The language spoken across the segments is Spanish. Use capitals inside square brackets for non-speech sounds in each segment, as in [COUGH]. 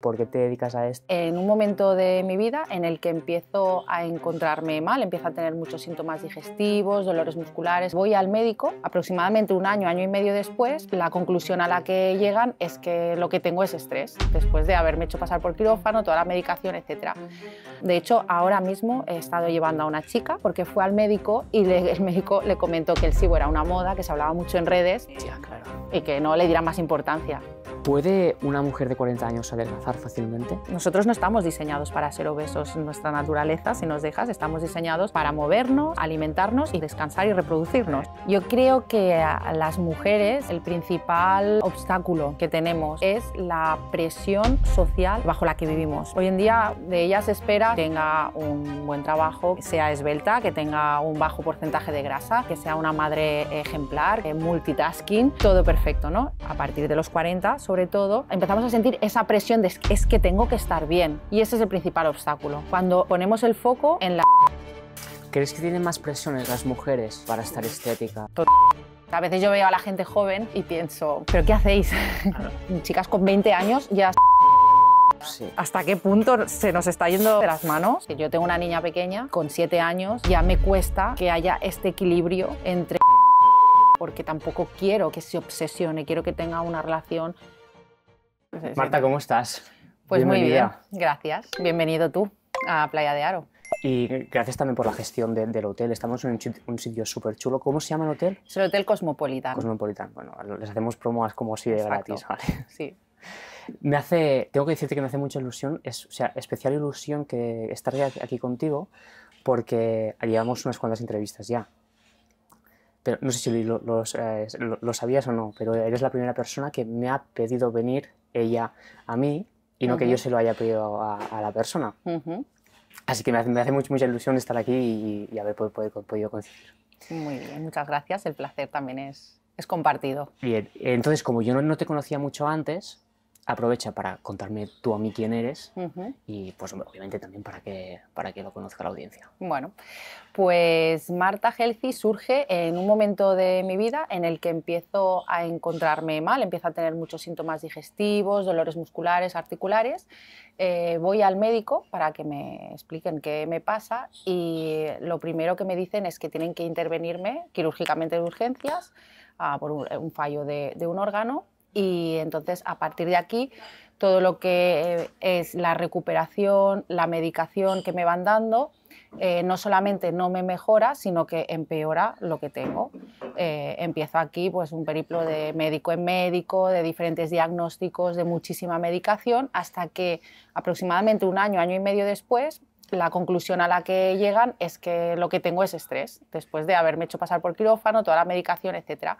¿Por qué te dedicas a esto? En un momento de mi vida en el que empiezo a encontrarme mal, empiezo a tener muchos síntomas digestivos, dolores musculares, voy al médico, aproximadamente un año, año y medio después, la conclusión a la que llegan es que lo que tengo es estrés, después de haberme hecho pasar por quirófano, toda la medicación, etc. De hecho, ahora mismo he estado llevando a una chica porque fue al médico y el médico le comentó que el SIBO era una moda, que se hablaba mucho en redes y que no le diera más importancia. ¿Puede una mujer de 40 años adelgazar fácilmente? Nosotros no estamos diseñados para ser obesos. Nuestra naturaleza, si nos dejas, estamos diseñados para movernos, alimentarnos y descansar y reproducirnos. Yo creo que a las mujeres el principal obstáculo que tenemos es la presión social bajo la que vivimos. Hoy en día de ellas se espera que tenga un buen trabajo, que sea esbelta, que tenga un bajo porcentaje de grasa, que sea una madre ejemplar, eh, multitasking, todo perfecto, ¿no? A partir de los 40 sobre todo, empezamos a sentir esa presión de es que tengo que estar bien. Y ese es el principal obstáculo. Cuando ponemos el foco en la... ¿Crees que tienen más presiones las mujeres para estar estética? A veces yo veo a la gente joven y pienso, ¿pero qué hacéis? [LAUGHS] Chicas con 20 años ya... Sí. ¿Hasta qué punto se nos está yendo de las manos? Yo tengo una niña pequeña con 7 años, ya me cuesta que haya este equilibrio entre porque tampoco quiero que se obsesione, quiero que tenga una relación Marta, ¿cómo estás? Pues muy bien, gracias. Bienvenido tú a Playa de Aro. Y gracias también por la gestión del hotel. Estamos en un, sitio súper chulo. ¿Cómo se llama el hotel? Es el Hotel Cosmopolitan. Cosmopolitan. Bueno, les hacemos promos como si de gratis, Sí. Me hace, tengo que decirte que me hace mucha ilusión, es, o sea, especial ilusión que estar aquí contigo, porque llevamos unas cuantas entrevistas ya. Pero no sé si eh, lo, lo sabías o no, pero eres la primera persona que me ha pedido venir ella a mí y no que yo se lo haya pedido a, la persona. Así que me hace, me hace mucha, ilusión estar aquí y, haber podido coincidir. Muy bien, muchas gracias. El placer también es, es compartido. Bien, entonces como yo no te conocía mucho antes, aprovecha para contarme tú a mí quién eres y pues obviamente también para que, para que lo conozca la audiencia. Bueno, pues Marta Healthy surge en un momento de mi vida en el que empiezo a encontrarme mal, empiezo a tener muchos síntomas digestivos, dolores musculares, articulares. Eh, voy al médico para que me expliquen qué me pasa y lo primero que me dicen es que tienen que intervenirme quirúrgicamente de urgencias ah, por un, fallo de, de un órgano y entonces a partir de aquí todo lo que eh, es la recuperación, la medicación que me van dando, eh, no solamente no me mejora, sino que empeora lo que tengo. Eh, empiezo aquí pues, un periplo de médico en médico, de diferentes diagnósticos, de muchísima medicación, hasta que aproximadamente un año, año y medio después, la conclusión a la que llegan es que lo que tengo es estrés, después de haberme hecho pasar por quirófano, toda la medicación, etcétera.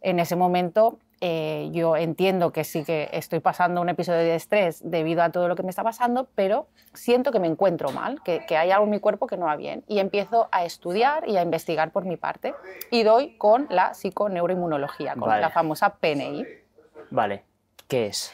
En ese momento eh, yo entiendo que sí que estoy pasando un episodio de estrés debido a todo lo que me está pasando, pero siento que me encuentro mal, que, hay algo en mi cuerpo que no va bien. Y empiezo a estudiar y a investigar por mi parte y doy con la psiconeuroinmunología, con la famosa PNI. Vale, ¿qué es?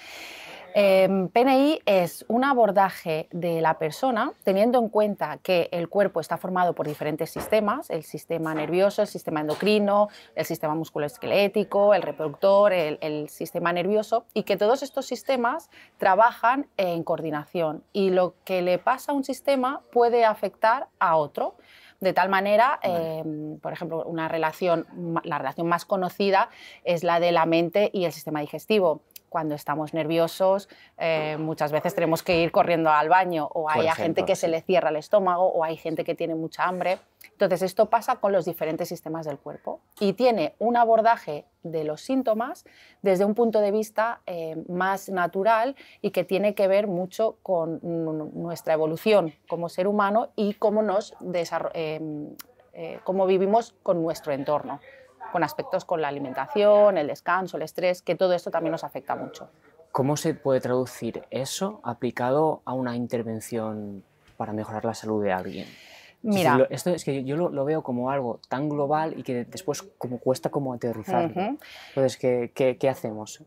Em, PNI es un abordaje de la persona teniendo en cuenta que el cuerpo está formado por diferentes sistemas, el sistema nervioso, el sistema endocrino, el sistema musculoesquelético, el reproductor, el, sistema nervioso, y que todos estos sistemas trabajan en coordinación y lo que le pasa a un sistema puede afectar a otro. De tal manera, em, por ejemplo, la relación más conocida es la de la mente y el sistema digestivo cuando estamos nerviosos eh, muchas veces tenemos que ir corriendo al baño o hay gente que se le cierra el estómago o hay gente que tiene mucha hambre. Entonces esto pasa con los diferentes sistemas del cuerpo y tiene un abordaje de los síntomas desde un punto de vista eh, más natural y que tiene que ver mucho con nuestra evolución como ser humano y cómo nos em, eh, cómo vivimos con nuestro entorno con aspectos con la alimentación, el descanso, el estrés, que todo esto también nos afecta mucho. ¿Cómo se puede traducir eso aplicado a una intervención para mejorar la salud de alguien? Mira, esto es que yo lo, veo como algo tan global y que después como cuesta como aterrizar. Entonces, ¿qué, hacemos?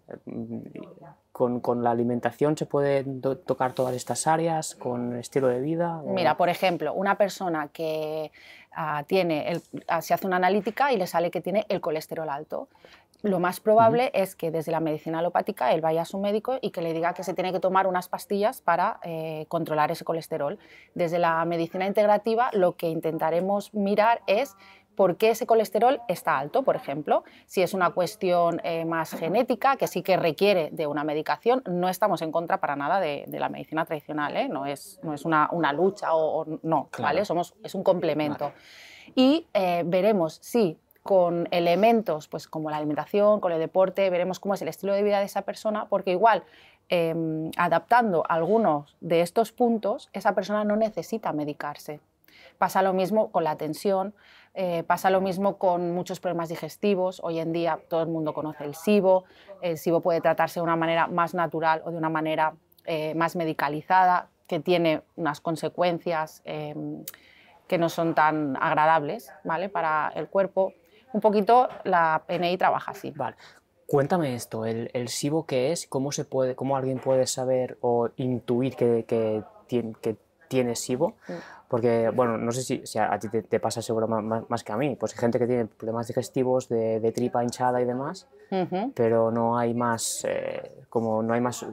¿Con, la alimentación se pueden tocar todas estas áreas? ¿Con el estilo de vida? Mira, por ejemplo, una persona que tiene se hace una analítica y le sale que tiene el colesterol alto. Lo más probable es que desde la medicina alopática él vaya a su médico y que le diga que se tiene que tomar unas pastillas para eh, controlar ese colesterol. Desde la medicina integrativa lo que intentaremos mirar es por qué ese colesterol está alto, por ejemplo. Si es una cuestión eh, más genética, que sí que requiere de una medicación, no estamos en contra para nada de, la medicina tradicional, ¿eh? no es, no es una, lucha o, no, ¿vale? Somos, es un complemento. Y eh, veremos si con elementos pues, como la alimentación, con el deporte, veremos cómo es el estilo de vida de esa persona, porque igual em, adaptando algunos de estos puntos, esa persona no necesita medicarse. Pasa lo mismo con la tensión, eh, pasa lo mismo con muchos problemas digestivos. Hoy en día todo el mundo conoce el SIBO. El SIBO puede tratarse de una manera más natural o de una manera eh, más medicalizada, que tiene unas consecuencias em, que no son tan agradables ¿vale? para el cuerpo. Un poquito la PNI trabaja así. Cuéntame esto, el, SIBO qué es, cómo, se puede, alguien puede saber o intuir que, tiene SIBO. Mm. Porque, bueno, no sé si, a, ti te, pasa seguro más, que a mí, pues hay gente que tiene problemas digestivos de, de tripa hinchada y demás, pero no hay más, eh, como no hay más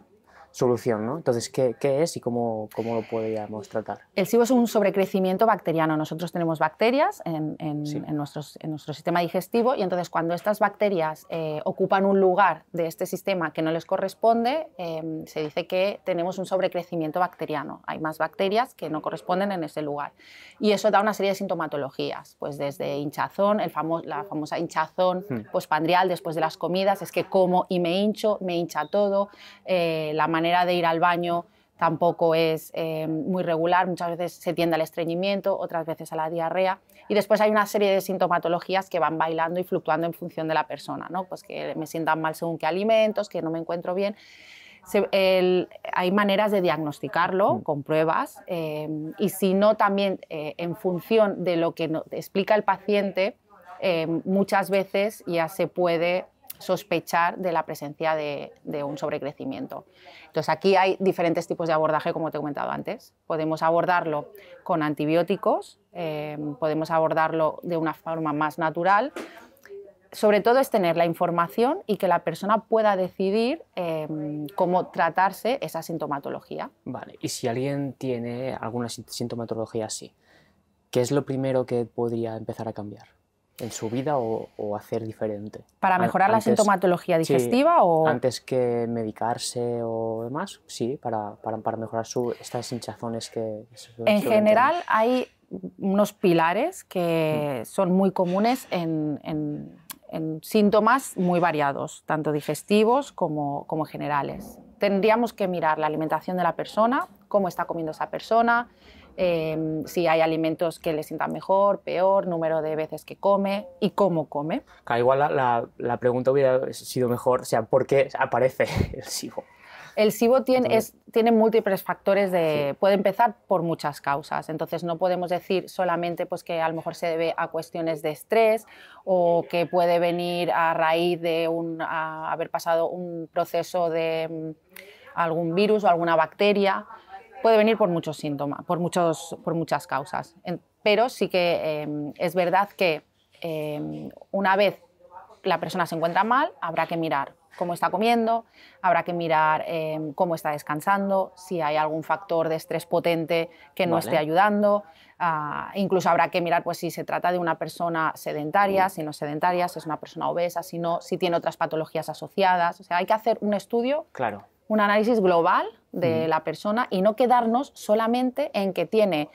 solución, ¿no? Entonces, ¿qué, es y cómo, cómo lo podríamos tratar? El SIBO es un sobrecrecimiento bacteriano. Nosotros tenemos bacterias en, en, en, nuestros, en nuestro sistema digestivo y entonces cuando estas bacterias eh, ocupan un lugar de este sistema que no les corresponde, em, se dice que tenemos un sobrecrecimiento bacteriano. Hay más bacterias que no corresponden en ese lugar. Y eso da una serie de sintomatologías, pues desde hinchazón, el famo la famosa hinchazón hmm. pospandrial después de las comidas, es que como y me hincho, me hincha todo, eh, la manera de ir al baño tampoco es eh, muy regular, muchas veces se tiende al estreñimiento, otras veces a la diarrea y después hay una serie de sintomatologías que van bailando y fluctuando en función de la persona, ¿no? pues que me sientan mal según qué alimentos, que no me encuentro bien. hay maneras de diagnosticarlo mm. con pruebas eh, y si no también eh, en función de lo que explica el paciente, muchas veces ya se puede sospechar de la presencia de, un sobrecrecimiento. Entonces aquí hay diferentes tipos de abordaje, como te he comentado antes. Podemos abordarlo con antibióticos, eh, podemos abordarlo de una forma más natural. Sobre todo es tener la información y que la persona pueda decidir em, cómo tratarse esa sintomatología. Vale, y si alguien tiene alguna sintomatología así, ¿qué es lo primero que podría empezar a cambiar? en su vida o, hacer diferente. ¿Para mejorar la sintomatología digestiva o...? Antes que medicarse o demás, sí, para, mejorar su, estas hinchazones que... En general hay unos pilares que mm. son muy comunes en, síntomas muy variados, tanto digestivos como, como generales. Tendríamos que mirar la alimentación de la persona, cómo está comiendo esa persona, Em, si hay alimentos que le sientan mejor, peor, número de veces que come y cómo come. Claro, igual la, pregunta hubiera sido mejor, o sea, ¿por qué aparece [LAUGHS] el SIBO? El SIBO tiene, múltiples factores de... Puede empezar por muchas causas, entonces no podemos decir solamente pues, que a lo mejor se debe a cuestiones de estrés o que puede venir a raíz de haber pasado un proceso de mm, algún virus o alguna bacteria puede venir por muchos síntomas, por, muchos, por muchas causas. Pero sí que em, es verdad que em, una vez la persona se encuentra mal, habrá que mirar cómo está comiendo, habrá que mirar em, cómo está descansando, si hay algún factor de estrés potente que no esté ayudando. Ah, incluso habrá que mirar pues, si se trata de una persona sedentaria, si no es sedentaria, si es una persona obesa, si si tiene otras patologías asociadas. O sea, hay que hacer un estudio claro un análisis global de la persona y no quedarnos solamente en que tiene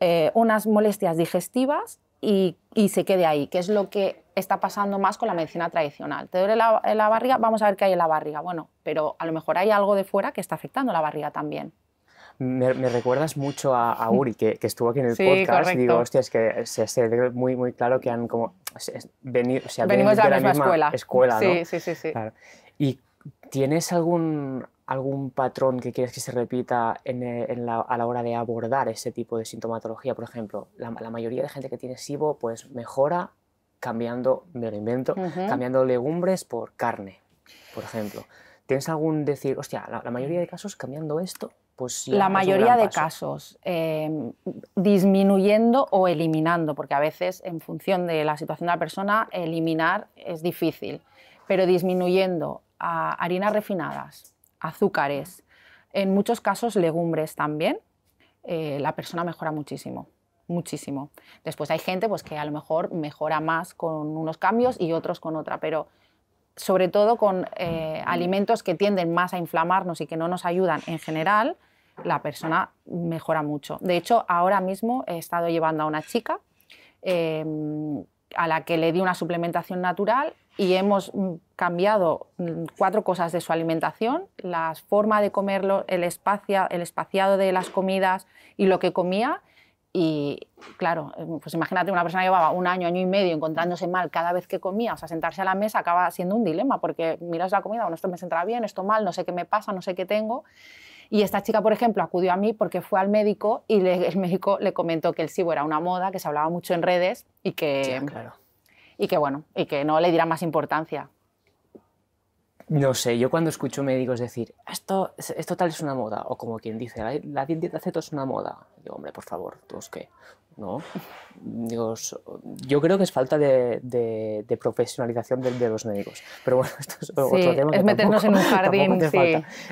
eh, unas molestias digestivas y, se quede ahí, que es lo que está pasando más con la medicina tradicional. ¿Te duele eh, la, barriga? Vamos a ver qué hay en la barriga. Bueno, pero a lo mejor hay algo de fuera que está afectando la barriga también. Me, recuerdas mucho a, Uri, que, estuvo aquí en el podcast. Y digo, hostia, es que se, ve muy, muy claro que han como. venido, Venimos de la, misma, escuela. sí, sí, sí, sí. Y ¿Tienes algún, algún patrón que quieres que se repita eh, a la hora de abordar ese tipo de sintomatología? Por ejemplo, la, mayoría de gente que tiene SIBO pues mejora cambiando, me lo cambiando legumbres por carne, por ejemplo. ¿Tienes algún decir, hostia, la, mayoría de casos cambiando esto? Pues la mayoría de casos, em, disminuyendo o eliminando, porque a veces en función de la situación de la persona, eliminar es difícil, pero disminuyendo harinas refinadas, azúcares, en muchos casos legumbres también, eh, la persona mejora muchísimo, muchísimo. Después hay gente pues, que a lo mejor mejora más con unos cambios y otros con otra, pero sobre todo con eh, alimentos que tienden más a inflamarnos y que no nos ayudan en general, la persona mejora mucho. De hecho, ahora mismo he estado llevando a una chica em, a la que le di una suplementación natural y hemos mm, cambiado mm, cuatro cosas de su alimentación, la forma de comerlo, el, espacio, el espaciado de las comidas y lo que comía. Y claro, em, pues imagínate, una persona llevaba un año, año y medio encontrándose mal cada vez que comía, o sea, sentarse a la mesa acaba siendo un dilema, porque miras la comida, bueno, esto me sentará bien, esto mal, no sé qué me pasa, no sé qué tengo. Y esta chica, por ejemplo, acudió a mí porque fue al médico y el médico le comentó que el SIBO era una moda, que se hablaba mucho en redes y que y que bueno, y que no le dirán más importancia. No sé, yo cuando escucho médicos decir, esto, esto tal es una moda, o como quien dice, la, la dieta aceto es una moda, digo, hombre, por favor, ¿todos qué? ¿No? Digo, yo creo que es falta de, profesionalización de, los médicos. Pero bueno, [LAUGHS] esto es otro tema. Que es meternos en un [LAUGHS] jardín.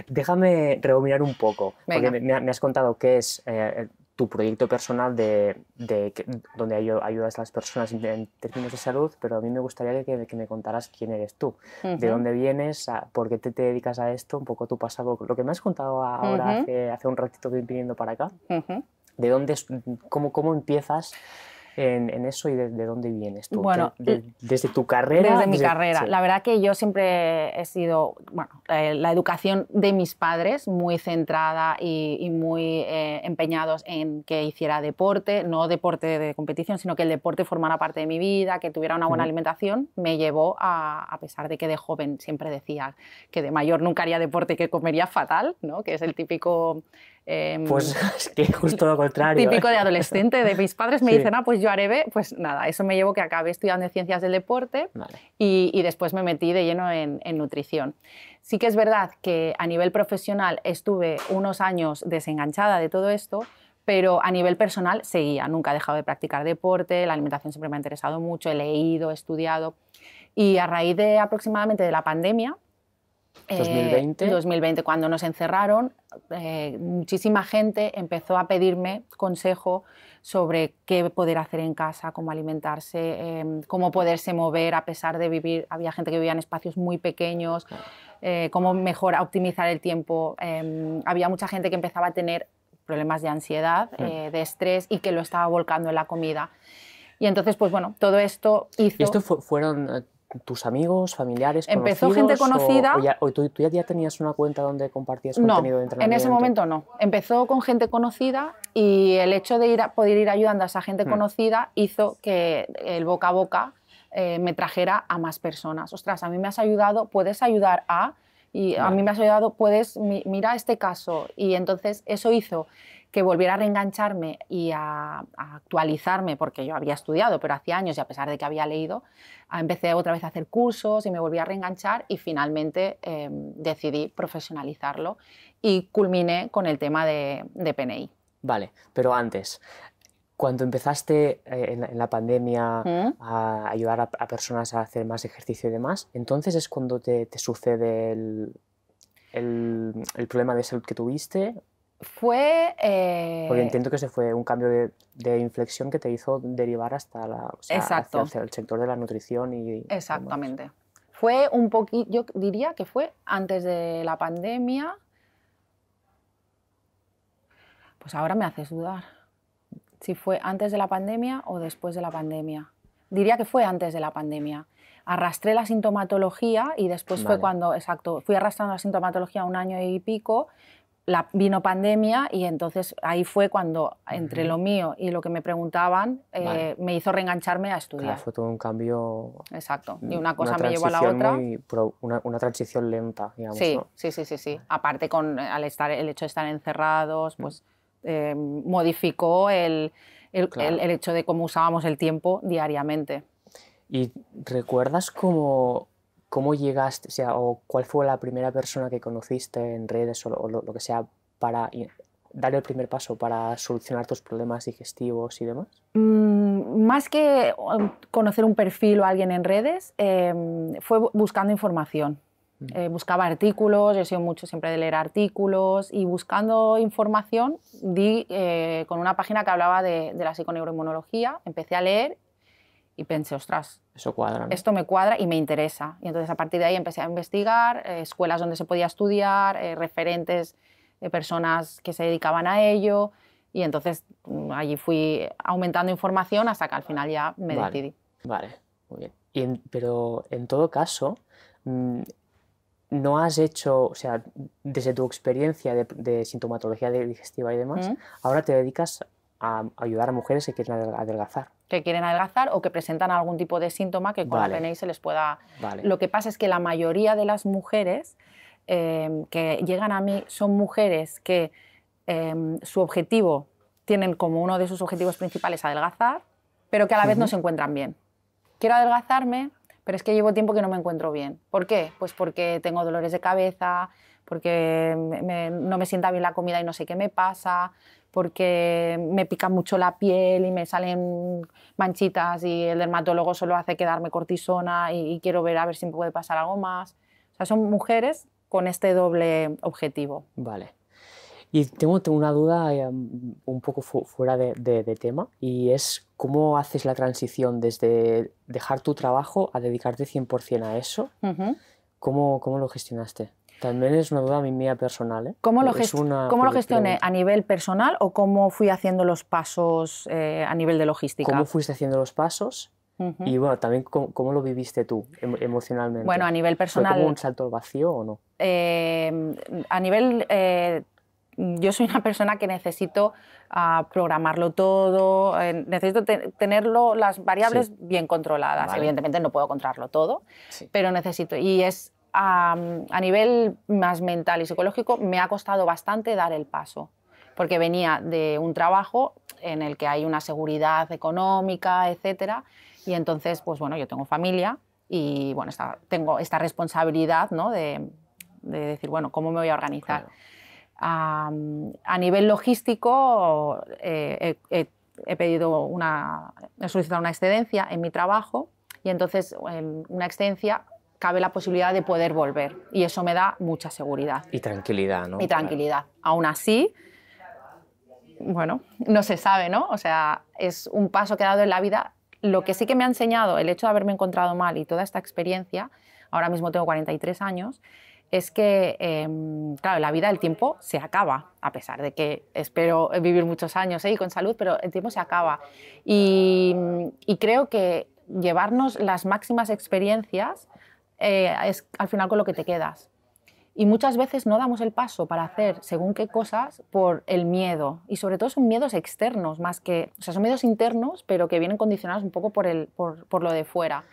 Déjame rebobinar un poco, porque me, has contado qué es eh, tu proyecto personal de, de, donde ayudas a las personas en términos de salud, pero a mí me gustaría que, que me contaras quién eres tú, de dónde vienes, a, por qué te, dedicas a esto, un poco tu pasado, lo que me has contado ahora hace, hace, un ratito que viniendo para acá, de dónde, cómo, cómo empiezas en, eso y de, dónde vienes tú? Bueno, desde tu carrera. Desde mi carrera. La verdad que yo siempre he sido, bueno, eh, la educación de mis padres muy centrada y, muy eh, empeñados en que hiciera deporte, no deporte de competición, sino que el deporte formara parte de mi vida, que tuviera una buena alimentación, me llevó a, a pesar de que de joven siempre decía que de mayor nunca haría deporte y que comería fatal, ¿no? que es el típico Em, pues [LAUGHS] es que justo lo contrario. ¿eh? Típico de adolescente, de mis padres me dicen, ah, pues yo haré B, pues nada, eso me llevó que acabé estudiando ciencias del deporte y, después me metí de lleno en, en nutrición. Sí que es verdad que a nivel profesional estuve unos años desenganchada de todo esto, pero a nivel personal seguía, nunca he dejado de practicar deporte, la alimentación siempre me ha interesado mucho, he leído, he estudiado y a raíz de aproximadamente de la pandemia, 2020. Eh, 2020, cuando nos encerraron, eh, muchísima gente empezó a pedirme consejo sobre qué poder hacer en casa, cómo alimentarse, em, cómo poderse mover a pesar de vivir. Había gente que vivía en espacios muy pequeños, eh, cómo mejor optimizar el tiempo. Em, había mucha gente que empezaba a tener problemas de ansiedad, mm. de estrés y que lo estaba volcando en la comida. Y entonces, pues bueno, todo esto hizo... esto fueron tus amigos, familiares, Empezó gente conocida. O, tú, ya tenías una cuenta donde compartías contenido en ese momento no. Empezó con gente conocida y el hecho de ir poder ir ayudando a esa gente hmm. conocida hizo que el boca a boca eh, me trajera a más personas. Ostras, a mí me has ayudado, puedes ayudar a... Y a mí me has ayudado, puedes, mira este caso. Y entonces eso hizo que volviera a reengancharme y a, actualizarme, porque yo había estudiado, pero hacía años y a pesar de que había leído, ah, empecé otra vez a hacer cursos y me volví a reenganchar y finalmente eh, decidí profesionalizarlo y culminé con el tema de, de PNI. Vale, pero antes, cuando empezaste eh, en, la pandemia ¿Mm? a ayudar a, personas a hacer más ejercicio y demás, entonces es cuando te, sucede el, el, problema de salud que tuviste fue... Eh, Porque entiendo que se fue un cambio de, inflexión que te hizo derivar hasta, la, Hacia, el sector de la nutrición y... Exactamente. Fue un poquito, yo diría que fue antes de la pandemia. Pues ahora me haces dudar. Si fue antes de la pandemia o después de la pandemia. Diría que fue antes de la pandemia. Arrastré la sintomatología y después fue cuando, exacto, fui arrastrando la sintomatología un año y pico vino pandemia y entonces ahí fue cuando entre lo mío y lo que me preguntaban eh, me hizo reengancharme a estudiar. fue todo un cambio. Exacto. Y mm, una cosa me llevó a la otra. una, transición lenta, digamos. Sí, sí, sí, sí, Aparte con eh, al estar, el hecho de estar encerrados, mm. pues eh, modificó el hecho de cómo usábamos el tiempo diariamente. ¿Y recuerdas cómo ¿Cómo llegaste, o sea, cuál fue la primera persona que conociste en redes o, lo, que sea para dar el primer paso para solucionar tus problemas digestivos y demás? Mm, más que um, conocer un perfil o alguien en redes, em, fue buscando información. Mm. Eh, buscaba artículos, yo he sido mucho siempre de leer artículos y buscando información di eh, con una página que hablaba de, de la psiconeuroinmunología, empecé a leer y pensé, ostras, Eso cuadra, esto me cuadra y me interesa. Y entonces a partir de ahí empecé a investigar eh, escuelas donde se podía estudiar, eh, referentes de personas que se dedicaban a ello. Y entonces mm, allí fui aumentando información hasta que al final ya me decidí. Vale, muy bien. Y pero en todo caso, mm, no has hecho, o sea, desde tu experiencia de, de sintomatología digestiva y demás, ahora te dedicas a ayudar a mujeres que quieren adelgazar que quieren adelgazar o que presentan algún tipo de síntoma que con la se les pueda... Lo que pasa es que la mayoría de las mujeres em, que llegan a mí son mujeres que em, su objetivo, tienen como uno de sus objetivos principales adelgazar, pero que a la vez no se encuentran bien. Quiero adelgazarme, pero es que llevo tiempo que no me encuentro bien. ¿Por qué? Pues porque tengo dolores de cabeza, porque no me sienta bien la comida y no sé qué me pasa, porque me pica mucho la piel y me salen manchitas y el dermatólogo solo hace quedarme cortisona y, quiero ver a ver si me puede pasar algo más. O sea, son mujeres con este doble objetivo. Vale. Y tengo, tengo una duda em, un poco fuera de, tema y es cómo haces la transición desde dejar tu trabajo a dedicarte 100% a eso. ¿Cómo, ¿Cómo lo gestionaste? También es una duda mía personal. ¿eh? ¿Cómo, lo, lo gestioné? ¿A nivel personal o cómo fui haciendo los pasos eh, a nivel de logística? ¿Cómo fuiste haciendo los pasos? Y bueno, también cómo, lo viviste tú emocionalmente. Bueno, a nivel personal... ¿Fue un salto al vacío o no? Em, a nivel eh, yo soy una persona que necesito ah, programarlo todo, necesito tenerlo las variables bien controladas. Evidentemente no puedo controlarlo todo, pero necesito. Y es a, nivel más mental y psicológico me ha costado bastante dar el paso, porque venía de un trabajo en el que hay una seguridad económica, etcétera, y entonces, pues bueno, yo tengo familia y bueno, tengo esta responsabilidad ¿no? de, decir, bueno, ¿cómo me voy a organizar? A, nivel logístico, eh, he, he, pedido una, he solicitado una excedencia en mi trabajo y entonces una excedencia cabe la posibilidad de poder volver. Y eso me da mucha seguridad. Y tranquilidad, ¿no? Y tranquilidad. Aún así, bueno, no se sabe, ¿no? O sea, es un paso que he dado en la vida. Lo que sí que me ha enseñado el hecho de haberme encontrado mal y toda esta experiencia, ahora mismo tengo 43 años, es que, em, claro, la vida el tiempo se acaba, a pesar de que espero vivir muchos años ¿eh? y con salud, pero el tiempo se acaba. Y, y creo que llevarnos las máximas experiencias eh, es al final con lo que te quedas. Y muchas veces no damos el paso para hacer según qué cosas por el miedo. Y sobre todo son miedos externos, más que, o sea, son miedos internos, pero que vienen condicionados un poco por, el, por, lo de fuera.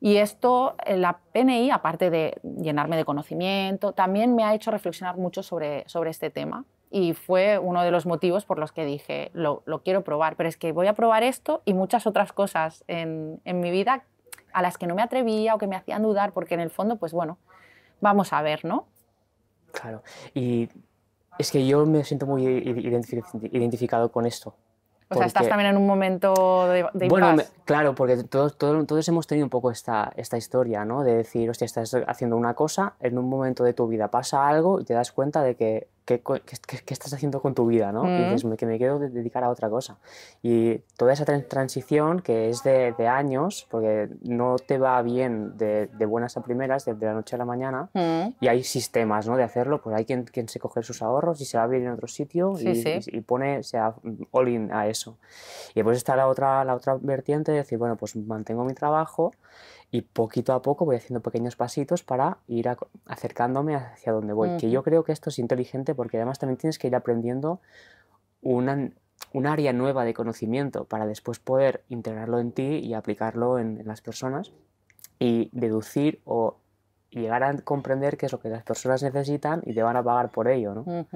Y esto, eh, la PNI, aparte de llenarme de conocimiento, también me ha hecho reflexionar mucho sobre, sobre este tema. Y fue uno de los motivos por los que dije, lo, quiero probar, pero es que voy a probar esto y muchas otras cosas en, en mi vida a las que no me atrevía o que me hacían dudar, porque en el fondo, pues bueno, vamos a ver, ¿no? Claro, y es que yo me siento muy identificado con esto. O sea, estás también en un momento de, Bueno, claro, porque todos, todos, hemos tenido un poco esta, esta historia, ¿no? De decir, hostia, estás haciendo una cosa, en un momento de tu vida pasa algo y te das cuenta de que ¿qué, estás haciendo con tu vida? ¿no? Y dices, mm. me, que me dedicar a otra cosa. Y toda esa transición que es de, años, porque no te va bien de, buenas a primeras, de, la noche a la mañana, mm. y hay sistemas ¿no? de hacerlo, pues hay quien, quien se coge sus ahorros y se va a vivir en otro sitio y, pone sea, all in a eso. Y después está la otra, la otra vertiente de decir, bueno, pues mantengo mi trabajo y poquito a poco voy haciendo pequeños pasitos para ir acercándome hacia donde voy. Que yo creo que esto es inteligente porque además también tienes que ir aprendiendo un área nueva de conocimiento para después poder integrarlo en ti y aplicarlo en, en las personas y deducir o llegar a comprender qué es lo que las personas necesitan y te van a pagar por ello, ¿no?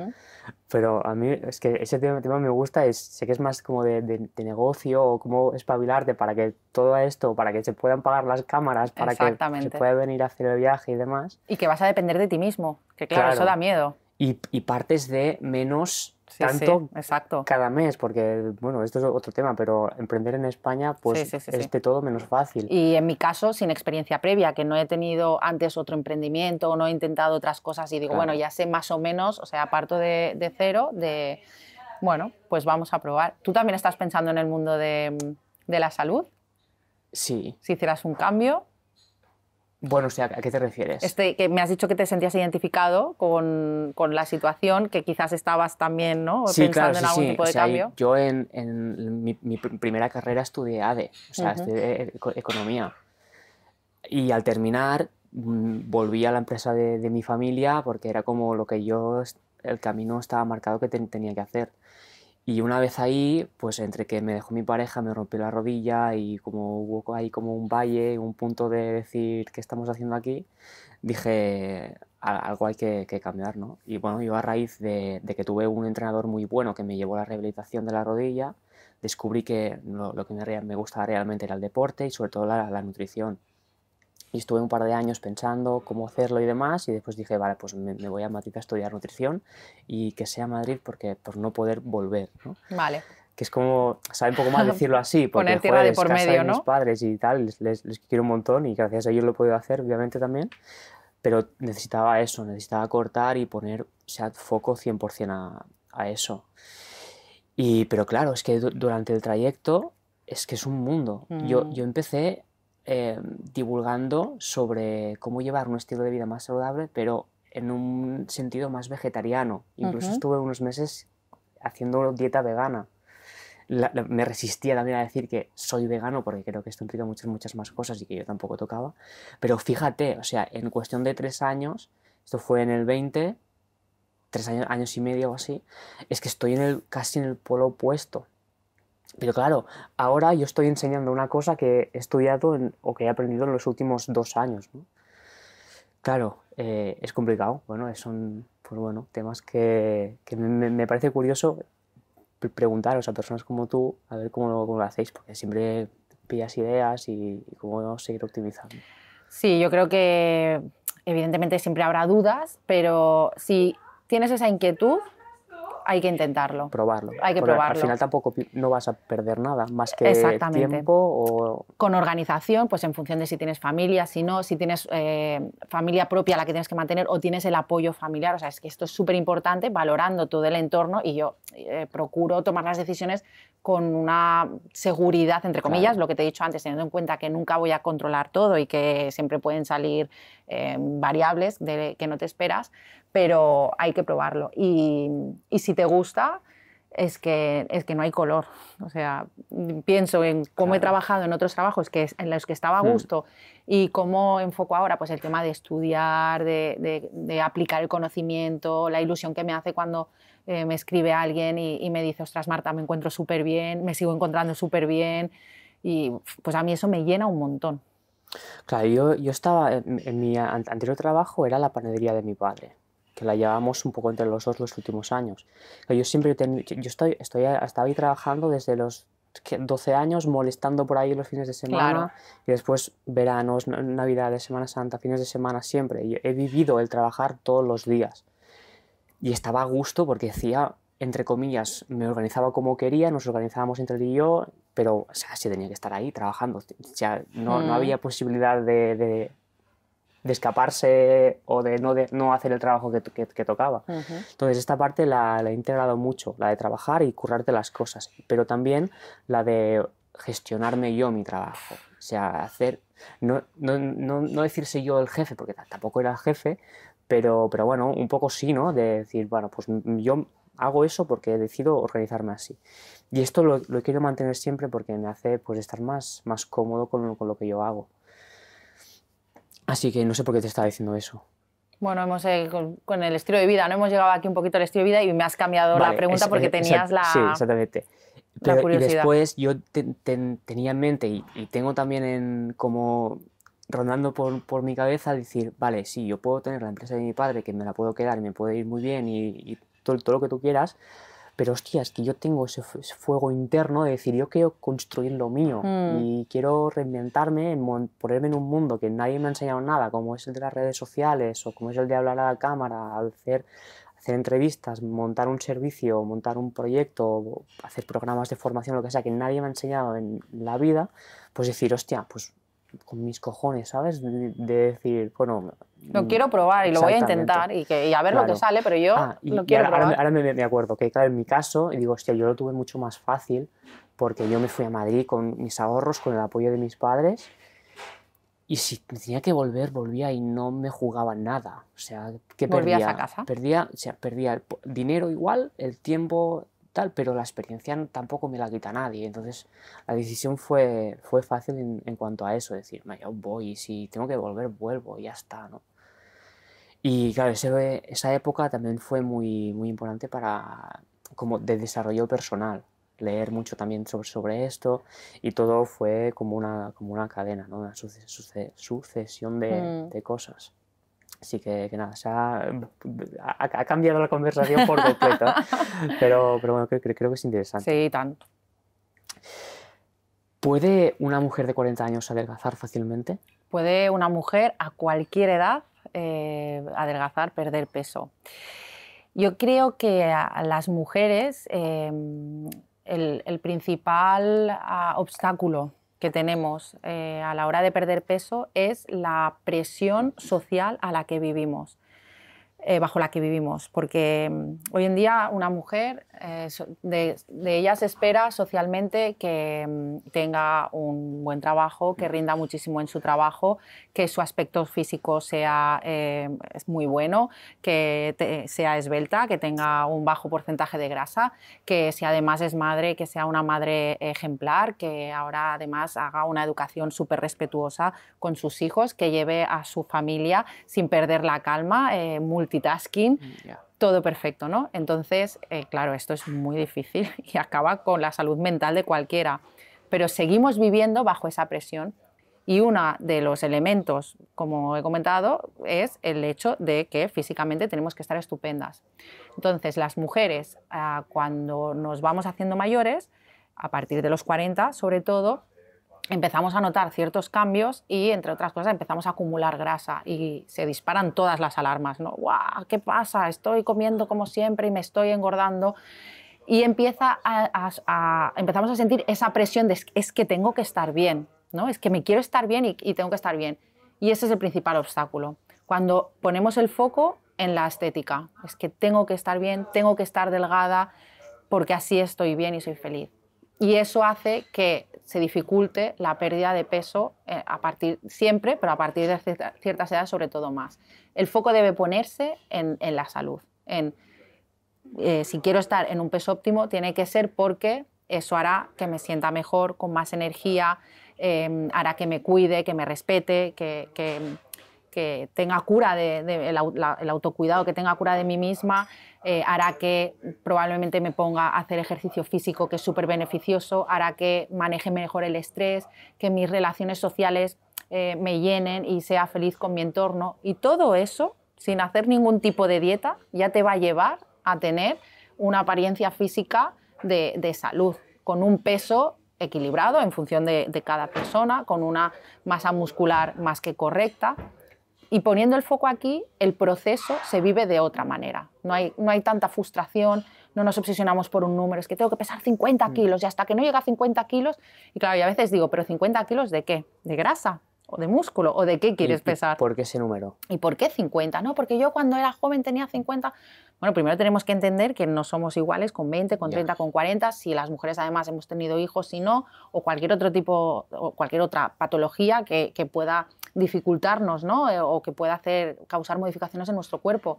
Pero a mí es que ese tema, me gusta, es, sé que es más como de, de, negocio o cómo espabilarte para que todo esto, para que se puedan pagar las cámaras, para que se pueda venir a hacer el viaje y demás. Y que vas a depender de ti mismo, que claro, eso da miedo. Y, y partes de menos tanto exacto. cada mes, porque, bueno, esto es otro tema, pero emprender en España pues es de todo menos fácil. Y en mi caso, sin experiencia previa, que no he tenido antes otro emprendimiento o no he intentado otras cosas y digo, bueno, ya sé más o menos, o sea, parto de, cero, de, bueno, pues vamos a probar. ¿Tú también estás pensando en el mundo de, de la salud? Sí. Si hicieras un cambio. Bueno, o sea, ¿a qué te refieres? Este, que me has dicho que te sentías identificado con, con la situación, que quizás estabas también ¿no? pensando en algún tipo de Yo en, en mi, primera carrera estudié ADE, o sea, estudié economía. Y al terminar mm, volví a la empresa de, mi familia porque era como lo que yo, el camino estaba marcado que tenía que hacer. Y una vez ahí, pues entre que me dejó mi pareja, me rompió la rodilla y como hubo ahí como un valle, un punto de decir qué estamos haciendo aquí, dije algo hay que, cambiar, ¿no? Y bueno, yo a raíz de, de, que tuve un entrenador muy bueno que me llevó a la rehabilitación de la rodilla, descubrí que lo, que me, me gustaba realmente era el deporte y sobre todo la, la nutrición y estuve un par de años pensando cómo hacerlo y demás, y después dije, vale, pues me, voy a Madrid a estudiar nutrición y que sea Madrid porque por no poder volver, Vale. Que es como, sabe un poco más decirlo así, [LAUGHS] porque Poner de por medio, de mis padres y tal, les, quiero un montón y gracias a ellos lo he podido hacer, obviamente también, pero necesitaba eso, necesitaba cortar y poner sea, foco 100% a, a eso. Y, pero claro, es que durante el trayecto es que es un mundo. Yo, mm. yo empecé eh, divulgando sobre cómo llevar un estilo de vida más saludable, pero en un sentido más vegetariano. Incluso estuve unos meses haciendo dieta vegana. me resistía también a decir que soy vegano porque creo que esto implica muchas, muchas más cosas y que yo tampoco tocaba. Pero fíjate, o sea, en cuestión de tres años, esto fue en el 20, tres años, años y medio o así, es que estoy en el, casi en el polo opuesto. Pero claro, ahora yo estoy enseñando una cosa que he estudiado o que he aprendido en los últimos dos años. Claro, eh, es complicado. Bueno, son pues bueno, temas que, que me, parece curioso preguntaros a personas como tú a ver cómo lo, cómo lo hacéis, porque siempre pillas ideas y, y cómo seguir optimizando. Sí, yo creo que evidentemente siempre habrá dudas, pero si tienes esa inquietud, hay que intentarlo. Probarlo. Hay que probarlo. Al final tampoco no vas a perder nada más que tiempo o... Con organización, pues en función de si tienes familia, si no, si tienes eh, familia propia la que tienes que mantener o tienes el apoyo familiar. O sea, es que esto es súper importante, valorando todo el entorno y yo eh, procuro tomar las decisiones con una seguridad, entre comillas, lo que te he dicho antes, teniendo en cuenta que nunca voy a controlar todo y que siempre pueden salir eh, variables que no te esperas, pero hay que probarlo. Y, si gusta, es que, es que no hay color. O sea, pienso en cómo he trabajado en otros trabajos que en los que estaba a hmm. gusto y cómo enfoco ahora pues, el tema de estudiar, de, aplicar el conocimiento, la ilusión que me hace cuando eh, me escribe alguien y, me dice, ostras, Marta, me encuentro súper bien, me sigo encontrando súper bien. Y pues a mí eso me llena un montón. Claro, yo, yo estaba, eh, en mi anterior trabajo era la panadería de mi padre la llevamos un poco entre los dos los últimos años. Yo siempre, yo estoy, estoy, estaba ahí trabajando desde los 12 años molestando por ahí los fines de semana y después veranos, Navidad, Semana Santa, fines de semana siempre. he vivido el trabajar todos los días y estaba a gusto porque decía, entre comillas, me organizaba como quería, nos organizábamos entre él y yo, pero o sea, tenía que estar ahí trabajando. ya no, no mm. había posibilidad de, de escaparse o de no, de, no hacer el trabajo que, que, tocaba. Entonces, esta parte la, he integrado mucho, la de trabajar y currarte las cosas, pero también la de gestionarme yo mi trabajo. O sea, hacer, no, no, no, decirse yo el jefe, porque tampoco era el jefe, pero, pero bueno, un poco sí, ¿no? De decir, bueno, pues mm, mm, yo hago eso porque he decidido organizarme así. Y esto lo, lo quiero mantener siempre porque me hace pues, estar más, más cómodo con lo que yo hago. Así que no sé por qué te estaba diciendo eso. Bueno, hemos, eh, con, el estilo de vida, ¿no? Hemos llegado aquí un poquito al estilo de vida y me has cambiado la pregunta porque eh, tenías la, sí, exactamente. la curiosidad. Y después yo tenía en mente y, tengo también en, como rondando por, mi cabeza decir, vale, sí, yo puedo tener la empresa de mi padre, que me la puedo quedar y me puede ir muy bien y, todo lo que tú quieras, pero hostia, es que yo tengo ese fuego interno de decir, yo quiero construir lo mío mm. y quiero reinventarme, ponerme en un mundo que nadie me ha enseñado nada, como es el de las redes sociales o como es el de hablar a la cámara, hacer, hacer entrevistas, montar un servicio, montar un proyecto, hacer programas de formación, lo que sea, que nadie me ha enseñado en la vida, pues decir, hostia, pues con mis cojones, ¿sabes? De, decir, bueno... Lo mm, quiero probar y lo voy a intentar y, que, y a ver lo que sale, pero yo no ah, lo quiero ahora, probar. Ahora, me, acuerdo que, claro, en mi caso, y digo, hostia, yo lo tuve mucho más fácil porque yo me fui a Madrid con mis ahorros, con el apoyo de mis padres y si tenía que volver, volvía y no me jugaba nada. O sea, que perdía? ¿Volvías a casa? Perdía, o sea, perdía el dinero igual, el tiempo tal, pero la experiencia tampoco me la quita nadie. Entonces la decisión fue, fue fácil en, cuanto a eso, decir, yo voy, si tengo que volver, vuelvo, y ya está, Y claro, esa época también fue muy, importante para, como de desarrollo personal, leer mucho también sobre, sobre esto, y todo fue como una, como una cadena, ¿no? Una sucesión de mm. cosas. Así que, nada, ha, cambiado la conversación por completo. [LAUGHS] pero, pero bueno, creo, que es interesante. Sí, tanto. ¿Puede una mujer de 40 años adelgazar fácilmente? Puede una mujer a cualquier edad eh, adelgazar, perder peso. Yo creo que a las mujeres eh, el, principal ah, obstáculo que tenemos eh, a la hora de perder peso es la presión social a la que vivimos. Eh, bajo la que vivimos, porque mm, hoy en día una mujer, eh, de, ella se espera socialmente que mm, tenga un buen trabajo, que rinda muchísimo en su trabajo, que su aspecto físico sea eh, muy bueno, que sea esbelta, que tenga un bajo porcentaje de grasa, que si además es madre, que sea una madre ejemplar, que ahora además haga una educación súper respetuosa con sus hijos, que lleve a su familia sin perder la calma, multa, eh, multitasking, todo perfecto, ¿no? Entonces, eh, claro, esto es muy difícil [LAUGHS] y acaba con la salud mental de cualquiera, pero seguimos viviendo bajo esa presión y uno de los elementos, como he comentado, es el hecho de que físicamente tenemos que estar estupendas. Entonces, las mujeres, ah, cuando nos vamos haciendo mayores, a partir de los 40 sobre todo, empezamos a notar ciertos cambios y, entre otras cosas, empezamos a acumular grasa y se disparan todas las alarmas, ¿no? ¿Qué pasa? Estoy comiendo como siempre y me estoy engordando. Y empieza a, empezamos a sentir esa presión de es que tengo que estar bien, ¿no? Es que me quiero estar bien y tengo que estar bien. Y ese es el principal obstáculo. Cuando ponemos el foco en la estética, es que tengo que estar bien, tengo que estar delgada, porque así estoy bien y soy feliz y eso hace que se dificulte la pérdida de peso eh, a partir siempre, pero a partir de ciertas edades sobre todo más. El foco debe ponerse en, la salud. En, eh, si quiero estar en un peso óptimo, tiene que ser porque eso hará que me sienta mejor, con más energía, eh, hará que me cuide, que me respete, que que tenga cura del de, el autocuidado, que tenga cura de mí misma, eh, hará que probablemente me ponga a hacer ejercicio físico, que es súper beneficioso, hará que maneje mejor el estrés, que mis relaciones sociales eh, me llenen y sea feliz con mi entorno. Y todo eso, sin hacer ningún tipo de dieta, ya te va a llevar a tener una apariencia física de, salud, con un peso equilibrado en función de, cada persona, con una masa muscular más que correcta. Y poniendo el foco aquí, el proceso se vive de otra manera. No hay, no hay tanta frustración, no nos obsesionamos por un número, es que tengo que pesar 50 mm. kilos y hasta que no llega a 50 kilos, y claro, y a veces digo, pero 50 kilos de qué? ¿De grasa? ¿O de músculo? ¿O de qué quieres pesar? ¿Por qué ese número? ¿Y por qué 50? No, porque yo cuando era joven tenía 50. Bueno, primero tenemos que entender que no somos iguales con 20, con 30, con 40, si las mujeres además hemos tenido hijos, si no, o cualquier otro tipo, o cualquier otra patología que pueda dificultarnos, ¿no? Eh, o que pueda hacer, causar modificaciones en nuestro cuerpo.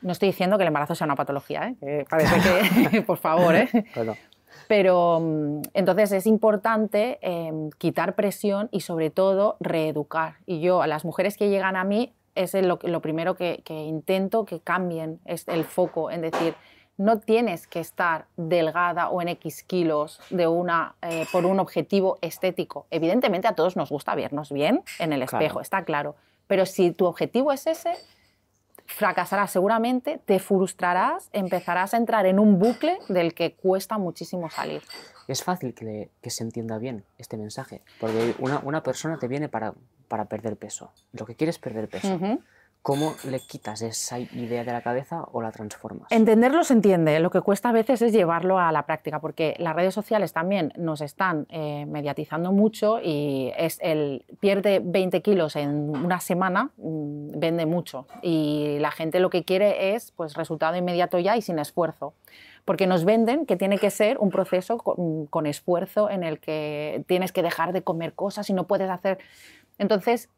No estoy diciendo que el embarazo sea una patología, ¿eh? parece que, [LAUGHS] [LAUGHS] por favor, ¿eh? Pero mm, entonces es importante em, quitar presión y sobre todo reeducar. Y yo, a las mujeres que llegan a mí, es lo, primero que, que, intento que cambien, es el foco en decir, no tienes que estar delgada o en X kilos de una, eh, por un objetivo estético. Evidentemente a todos nos gusta vernos bien en el espejo, está claro. Pero si tu objetivo es ese, fracasarás seguramente, te frustrarás, empezarás a entrar en un bucle del que cuesta muchísimo salir. Es fácil que, se entienda bien este mensaje, porque una, persona te viene para, perder peso, lo que quieres es perder peso. ¿Cómo le quitas esa idea de la cabeza o la transformas? Entenderlo se entiende, lo que cuesta a veces es llevarlo a la práctica, porque las redes sociales también nos están eh, mediatizando mucho y es el pierde 20 kilos en una semana, mm, vende mucho y la gente lo que quiere es pues resultado inmediato ya y sin esfuerzo porque nos venden que tiene que ser un proceso con, mm, con, esfuerzo en el que tienes que dejar de comer cosas y no puedes hacer. Entonces,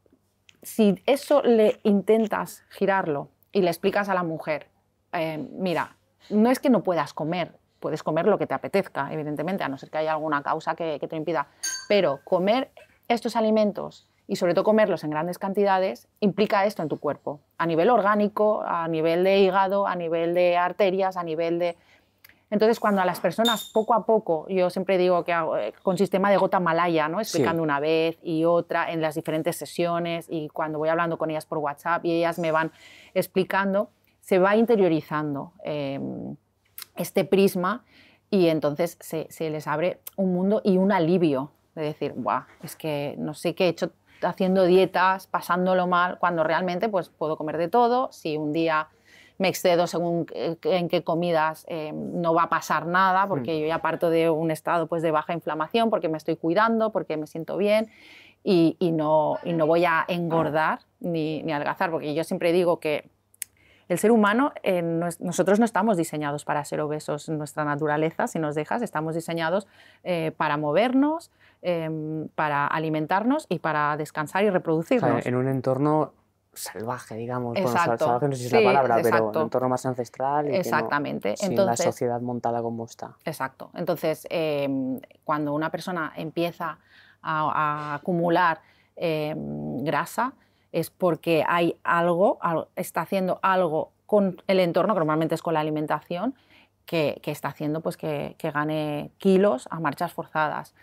si eso le intentas girarlo y le explicas a la mujer, eh, mira, no es que no puedas comer, puedes comer lo que te apetezca, evidentemente, a no ser que haya alguna causa que, que te impida, pero comer estos alimentos y sobre todo comerlos en grandes cantidades implica esto en tu cuerpo, a nivel orgánico, a nivel de hígado, a nivel de arterias, a nivel de entonces, cuando a las personas poco a poco, yo siempre digo que eh, con sistema de gota malaya, ¿no? explicando una vez y otra en las diferentes sesiones y cuando voy hablando con ellas por WhatsApp y ellas me van explicando, se va interiorizando em, este prisma y entonces se, se, les abre un mundo y un alivio de decir, guau, es que no sé qué he hecho haciendo dietas, pasándolo mal, cuando realmente pues puedo comer de todo, si un día me excedo según en qué comidas eh, no va a pasar nada, porque yo ya parto de un estado pues, de baja inflamación, porque me estoy cuidando, porque me siento bien y, no, no voy a engordar ni, ni adelgazar, porque yo siempre digo que el ser humano, eh, nosotros no estamos diseñados para ser obesos nuestra naturaleza, si nos dejas, estamos diseñados eh, para movernos, para alimentarnos y para descansar y reproducirnos. en un entorno salvaje, digamos. salvaje no sé si es la palabra, pero un entorno más ancestral. Y Exactamente. la sociedad montada como está. Exacto. Entonces, em, cuando una persona empieza a, acumular em, grasa, es porque hay algo, está haciendo algo con el entorno, que normalmente es con la alimentación, que, está haciendo pues, que, que gane kilos a marchas forzadas.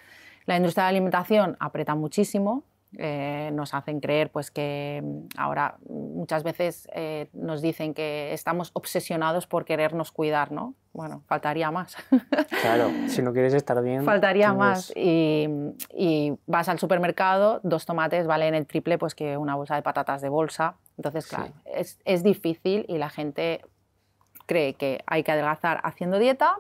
La industria de la alimentación aprieta muchísimo, eh, nos hacen creer pues que mm, ahora muchas veces eh, nos dicen que estamos obsesionados por querernos cuidar, ¿no? Bueno, faltaría más. [LAUGHS] Claro, si no quieres estar bien. Faltaría más. Pues y, vas al supermercado, dos tomates valen el triple pues que una bolsa de patatas de bolsa. Entonces, claro, es difícil y la gente cree que hay que adelgazar haciendo dieta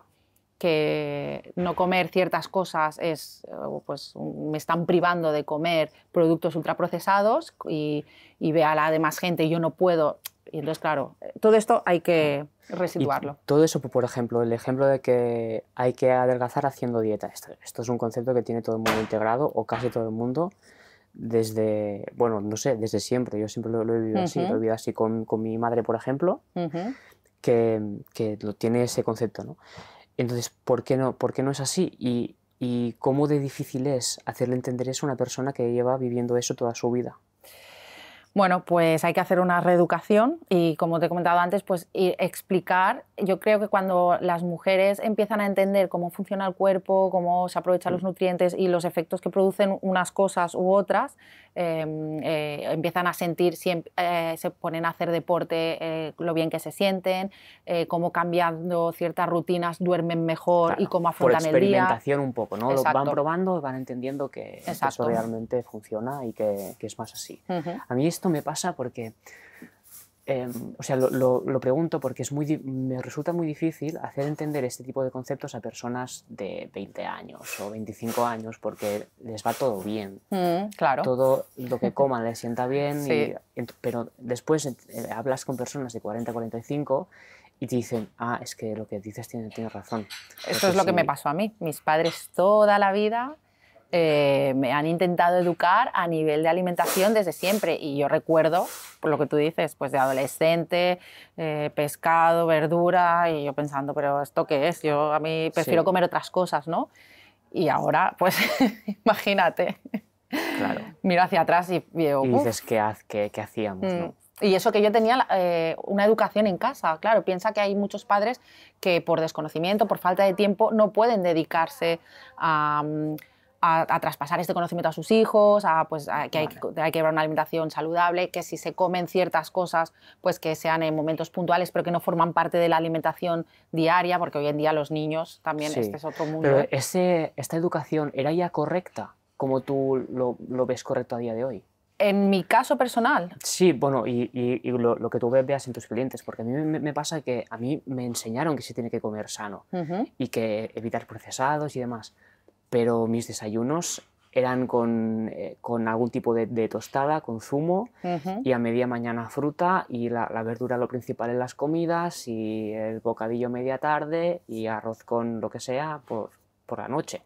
que no comer ciertas cosas es, eh, pues me están privando de comer productos ultraprocesados y, y ve a la demás gente y yo no puedo. Y entonces, claro, eh, todo esto hay que resituarlo. todo eso, por ejemplo, el ejemplo de que hay que adelgazar haciendo dieta. Esto, es un concepto que tiene todo el mundo integrado o casi todo el mundo desde, bueno, no sé, desde siempre. Yo siempre lo, he vivido así, lo he vivido así con, mi madre, por ejemplo, que, lo tiene ese concepto, ¿no? Entonces, ¿por qué no, por qué no es así? Y, y cómo de difícil es hacerle entender eso a una persona que lleva viviendo eso toda su vida. Bueno, pues hay que hacer una reeducación y como te he comentado antes, pues explicar. Yo creo que cuando las mujeres empiezan a entender cómo funciona el cuerpo, cómo se aprovechan los mm. nutrientes y los efectos que producen unas cosas u otras, em, eh, empiezan a sentir, si, eh, se ponen a hacer deporte, eh, lo bien que se sienten, cómo cambiando ciertas rutinas duermen mejor y cómo afrontan el día. Por experimentación un poco, ¿no? Exacto. Van probando y van entendiendo que eso realmente funciona y que, es más así. A mí esto me pasa porque, em, o sea, lo, pregunto porque es muy, me resulta muy difícil hacer entender este tipo de conceptos a personas de 20 años o 25 años porque les va todo bien. Mm, claro. Todo lo que coman les sienta bien, sí. pero después eh, hablas con personas de 40, 45 y te dicen, ah, es que lo que dices tiene tiene razón. Eso es lo que me pasó a mí. Mis padres toda la vida eh, me han intentado educar a nivel de alimentación desde siempre. Y yo recuerdo, por lo que tú dices, pues de adolescente, eh, pescado, verdura, y yo pensando, pero ¿esto qué es? Yo a mí prefiero comer otras cosas, ¿no? Y ahora, pues [LAUGHS] imagínate. Claro. Miro hacia atrás y veo. Y dices, ¿qué, hacíamos? Mm. Y eso que yo tenía eh, una educación en casa, claro, piensa que hay muchos padres que por desconocimiento, por falta de tiempo, no pueden dedicarse a, mm, a, traspasar este conocimiento a sus hijos, a, pues, que, hay, que llevar una alimentación saludable, que si se comen ciertas cosas, pues que sean en momentos puntuales, pero que no forman parte de la alimentación diaria, porque hoy en día los niños también, este es otro mundo. Pero ¿eh? esta educación era ya correcta, como tú lo, ves correcto a día de hoy. En mi caso personal. Sí, bueno, y, lo, que tú veas en tus clientes, porque a mí me, pasa que a mí me enseñaron que se tiene que comer sano y que evitar procesados y demás pero mis desayunos eran con, eh, algún tipo de, tostada, con zumo, y a media mañana fruta, y la, verdura lo principal en las comidas, y el bocadillo media tarde, y arroz con lo que sea por, la noche.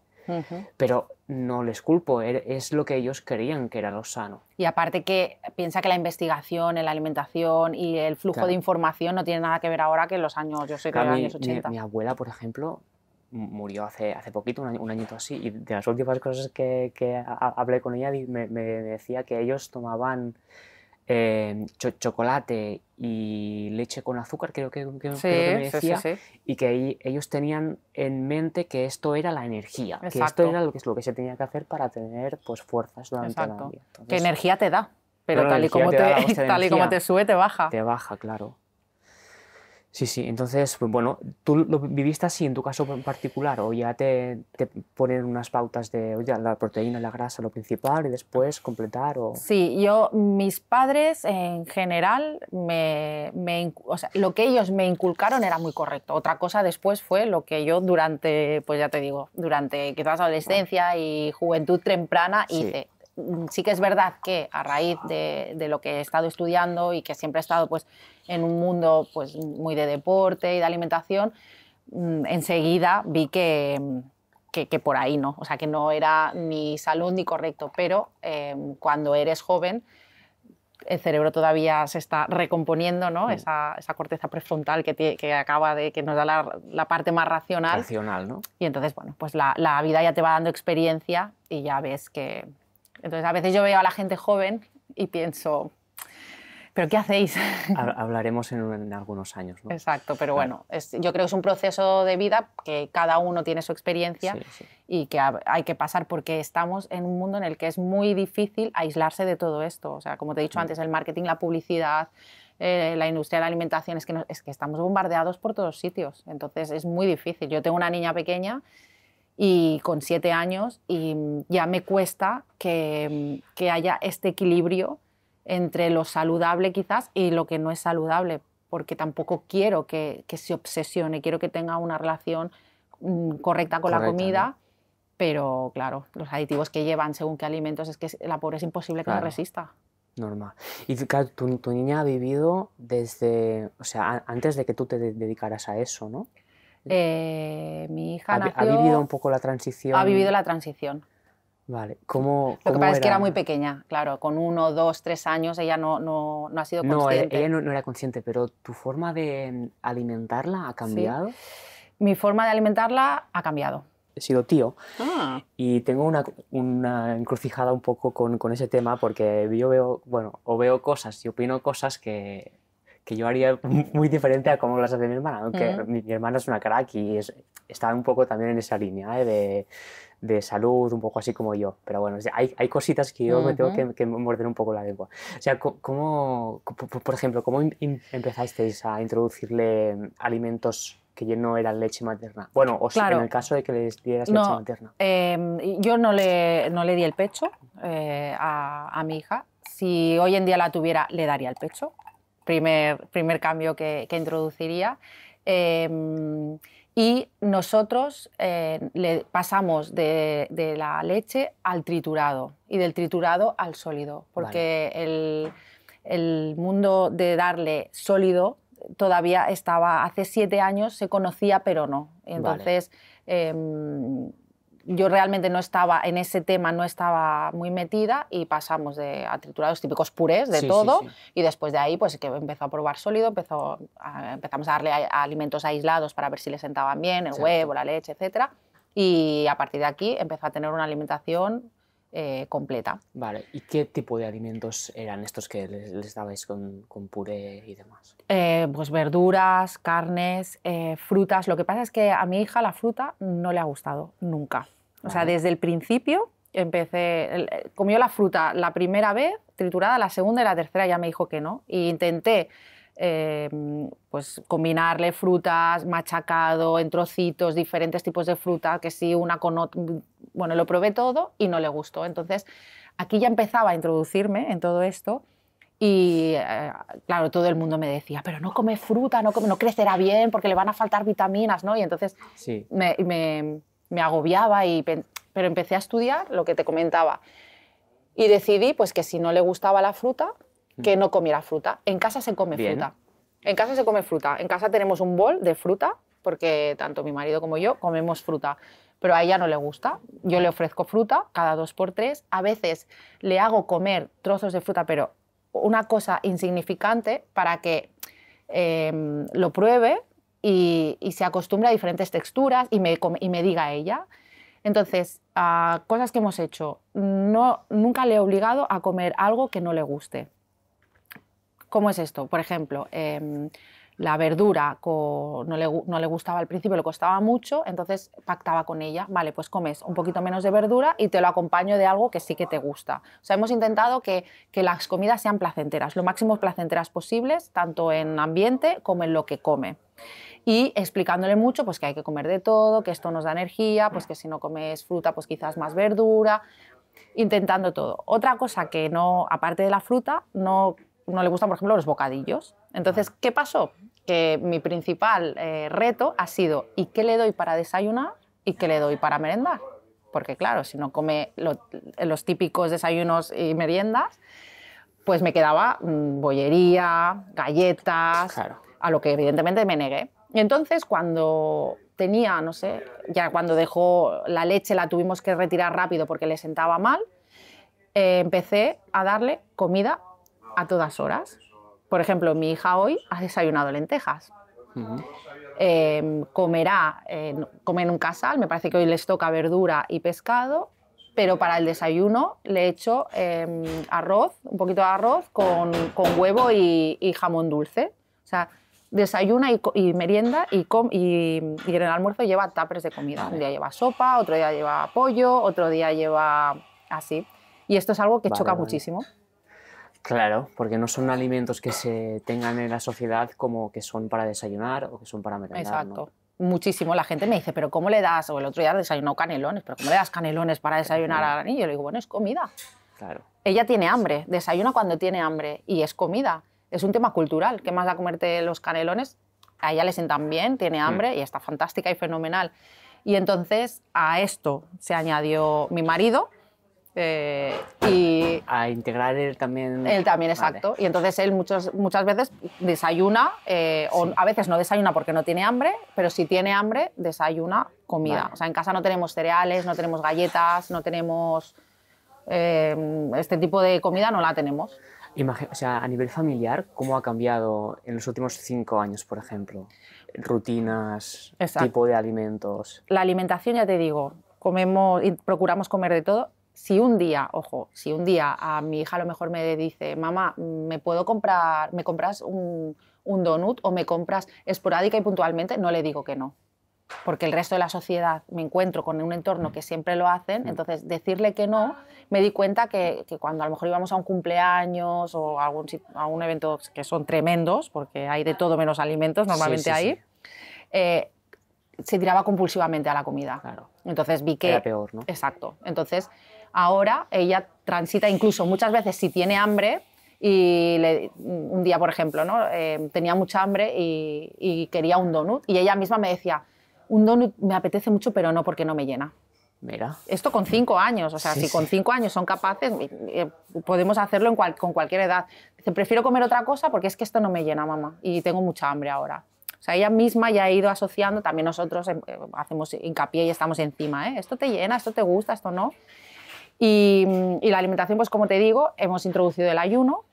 Pero no les culpo, er, es lo que ellos creían que era lo sano. Y aparte que piensa que la investigación en la alimentación y el flujo de información no tiene nada que ver ahora que los años, yo sé que los años 80. mi, abuela, por ejemplo, murió hace, hace poquito, un, añito así, y de las últimas cosas que, hablé con ella me, decía que ellos tomaban em, chocolate y leche con azúcar, creo que, me decía, y que ellos tenían en mente que esto era la energía, que esto era lo que, lo que se tenía que hacer para tener pues, fuerzas durante el vida. Que energía te da? Pero, [LAUGHS] tal, y como tal y como te sube, te baja. Te baja, claro. Sí, sí, entonces, pues bueno, ¿tú lo viviste así en tu caso en particular o ya te, ponen unas pautas de oye, la proteína, la grasa, lo principal y después completar? O... Sí, yo, mis padres en general, me, o sea, lo que ellos me inculcaron era muy correcto. Otra cosa después fue lo que yo durante, pues ya te digo, durante quizás adolescencia y juventud temprana hice sí que es verdad que a raíz de, de, lo que he estado estudiando y que siempre he estado pues, en un mundo pues, muy de deporte y de alimentación, mm, enseguida vi que, que, por ahí no, o sea, que no era ni salud ni correcto, pero em, cuando eres joven el cerebro todavía se está recomponiendo, ¿no? Mm. Esa, esa, corteza prefrontal que, que, acaba de, que nos da la, la, parte más racional. Racional, ¿no? Y entonces, bueno, pues la, la vida ya te va dando experiencia y ya ves que, entonces, a veces yo veo a la gente joven y pienso, ¿pero qué hacéis? Hablaremos en, algunos años. ¿no? Exacto, pero bueno, yo creo que es un proceso de vida que cada uno tiene su experiencia y que hay que pasar porque estamos en un mundo en el que es muy difícil aislarse de todo esto. O sea, como te he dicho antes, el marketing, la publicidad, eh, la industria de la alimentación, es que, es que estamos bombardeados por todos sitios. Entonces es muy difícil. Yo tengo una niña pequeña y con siete años y mm, ya me cuesta que, mm, que haya este equilibrio entre lo saludable quizás y lo que no es saludable, porque tampoco quiero que, que se obsesione, quiero que tenga una relación mm, correcta con la comida. Pero claro, los aditivos que llevan según qué alimentos es que la pobre es imposible que la resista. Normal. Y tu, tu, niña ha vivido desde, o sea, antes de que tú te dedicaras a eso, ¿no? Eh, mi hija ha, vivido un poco la transición. Ha vivido la transición. Vale, ¿cómo.? Lo que pasa es que era muy pequeña, claro, con uno, dos, tres años ella no, no, no ha sido consciente. No, ella no, era consciente, pero ¿tu forma de alimentarla ha cambiado? Mi forma de alimentarla ha cambiado. He sido tío ah. y tengo una, encrucijada un poco con, ese tema porque yo veo, bueno, o veo cosas y opino cosas que que yo haría [LAUGHS] muy diferente a cómo las hace mi hermana, aunque mi, hermana es una crack y es, está un poco también en esa línea ¿eh? de, de, salud, un poco así como yo. Pero bueno, hay, hay, cositas que yo me tengo que, morder un poco la lengua. O sea, ¿cómo, por ejemplo, cómo em-, em-, empezasteis a introducirle alimentos que ya no eran leche materna. Bueno, o sea en el caso de que le dieras leche materna. Em, yo no le, no le di el pecho eh, a, a, mi hija. Si hoy en día la tuviera, le daría el pecho primer, primer cambio que, introduciría. Em, y nosotros eh, le pasamos de, la leche al triturado y del triturado al sólido, porque el, mundo de darle sólido todavía estaba, hace siete años se conocía, pero no. Entonces, em, yo realmente no estaba en ese tema, no estaba muy metida y pasamos de, a triturados típicos purés de todo y después de ahí pues que empezó a probar sólido, empezó empezamos a darle alimentos aislados para ver si le sentaban bien, el huevo, la leche, etcétera y a partir de aquí empezó a tener una alimentación eh, completa. Vale, ¿y qué tipo de alimentos eran estos que les, dabais con, con, puré y demás? Eh, pues verduras, carnes, eh, frutas. Lo que pasa es que a mi hija la fruta no le ha gustado nunca. O sea, desde el principio empecé, eh, comió la fruta la primera vez, triturada, la segunda y la tercera ya me dijo que no. E intenté eh, pues combinarle frutas, machacado, en trocitos, diferentes tipos de fruta, que sí, una con otra. Bueno, lo probé todo y no le gustó. Entonces, aquí ya empezaba a introducirme en todo esto. Y eh, claro, todo el mundo me decía, pero no come fruta, no, no crecerá bien porque le van a faltar vitaminas, ¿no? Y entonces me me agobiaba, y, pero empecé a estudiar lo que te comentaba. Y decidí pues, que si no le gustaba la fruta, mm. que no comiera fruta. En casa se come fruta. En casa se come fruta. En casa tenemos un bol de fruta, porque tanto mi marido como yo comemos fruta. Pero a ella no le gusta. Yo le ofrezco fruta cada dos por tres. A veces le hago comer trozos de fruta, pero una cosa insignificante para que em, lo pruebe y, se acostumbre a diferentes texturas y me, y me diga ella. Entonces, ah, cosas que hemos hecho. No, nunca le he obligado a comer algo que no le guste. ¿Cómo es esto? Por ejemplo, em, la verdura no, le, gustaba al principio, le costaba mucho, entonces pactaba con ella, vale, pues comes un poquito menos de verdura y te lo acompaño de algo que sí que te gusta. O sea, hemos intentado que, las comidas sean placenteras, lo máximo placenteras posibles, tanto en ambiente como en lo que come y explicándole mucho pues que hay que comer de todo, que esto nos da energía, pues que si no comes fruta pues quizás más verdura, intentando todo. Otra cosa que no aparte de la fruta no no le gustan por ejemplo los bocadillos. Entonces, ¿qué pasó? que eh, mi principal eh, reto ha sido ¿y qué le doy para desayunar y qué le doy para merendar? Porque claro, si no come los típicos desayunos y meriendas, pues me quedaba mm, bollería, galletas, a lo que evidentemente me negué. entonces cuando tenía, no sé, ya cuando dejó la leche la tuvimos que retirar rápido porque le sentaba mal, eh, empecé a darle comida a todas horas. Por ejemplo, mi hija hoy ha desayunado lentejas. Em, comerá, eh, come en un casal, me parece que hoy les toca verdura y pescado, pero para el desayuno le he hecho em, arroz, un poquito de arroz con, con huevo y, jamón dulce. O sea, desayuna y, merienda y, y, en el almuerzo lleva tapers de comida. Un día lleva sopa, otro día lleva pollo, otro día lleva así. Y esto es algo que choca muchísimo. Claro, porque no son alimentos que se tengan en la sociedad como que son para desayunar o que son para merendar. Exacto. Muchísimo. La gente me dice, ¿pero cómo le das? O el otro día desayunó canelones, ¿pero cómo le das canelones para desayunar a la niña? Yo le digo, bueno, es comida. Claro. Ella tiene hambre, desayuna cuando tiene hambre y es comida. Es un tema cultural. ¿Qué más da comerte los canelones? A ella le sientan bien, tiene hmm. hambre y está fantástica y fenomenal. Y entonces a esto se añadió mi marido, eh, a integrar él también. Él también, exacto. Y entonces él muchas, muchas veces desayuna, eh, o a veces no desayuna porque no tiene hambre, pero si tiene hambre, desayuna comida. O sea, en casa no tenemos cereales, no tenemos galletas, no tenemos. Eh, este tipo de comida no la tenemos. o sea, a nivel familiar, ¿cómo ha cambiado en los últimos cinco años, por ejemplo? Rutinas, tipo de alimentos. La alimentación, ya te digo, comemos y procuramos comer de todo si un día, ojo, si un día a mi hija a lo mejor me dice, mamá, me puedo comprar, me compras un, donut o me compras esporádica y puntualmente, no le digo que no. Porque el resto de la sociedad me encuentro con un entorno que siempre lo hacen, mm. entonces decirle que no, me di cuenta que, cuando a lo mejor íbamos a un cumpleaños o a algún, un evento que son tremendos, porque hay de todo menos alimentos normalmente ahí, eh, se tiraba compulsivamente a la comida. Claro. Entonces vi que. Era peor, ¿no? Exacto. Entonces Ahora ella transita incluso muchas veces si tiene hambre y un día, por ejemplo, ¿no? Eh, tenía mucha hambre y, quería un donut y ella misma me decía, un donut me apetece mucho pero no porque no me llena. Mira. Esto con cinco años, o sea, si con cinco años son capaces, eh, eh, podemos hacerlo en con cualquier edad. Dice, prefiero comer otra cosa porque es que esto no me llena, mamá, y tengo mucha hambre ahora. O sea, ella misma ya ha ido asociando, también nosotros hacemos hincapié y estamos encima, Esto te llena, esto te gusta, esto no. Mm, y, la alimentación, pues como te digo, hemos introducido el ayuno,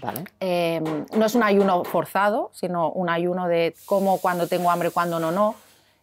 Vale. Em, no es un ayuno forzado, sino un ayuno de cómo, cuando tengo hambre, cuando no, no.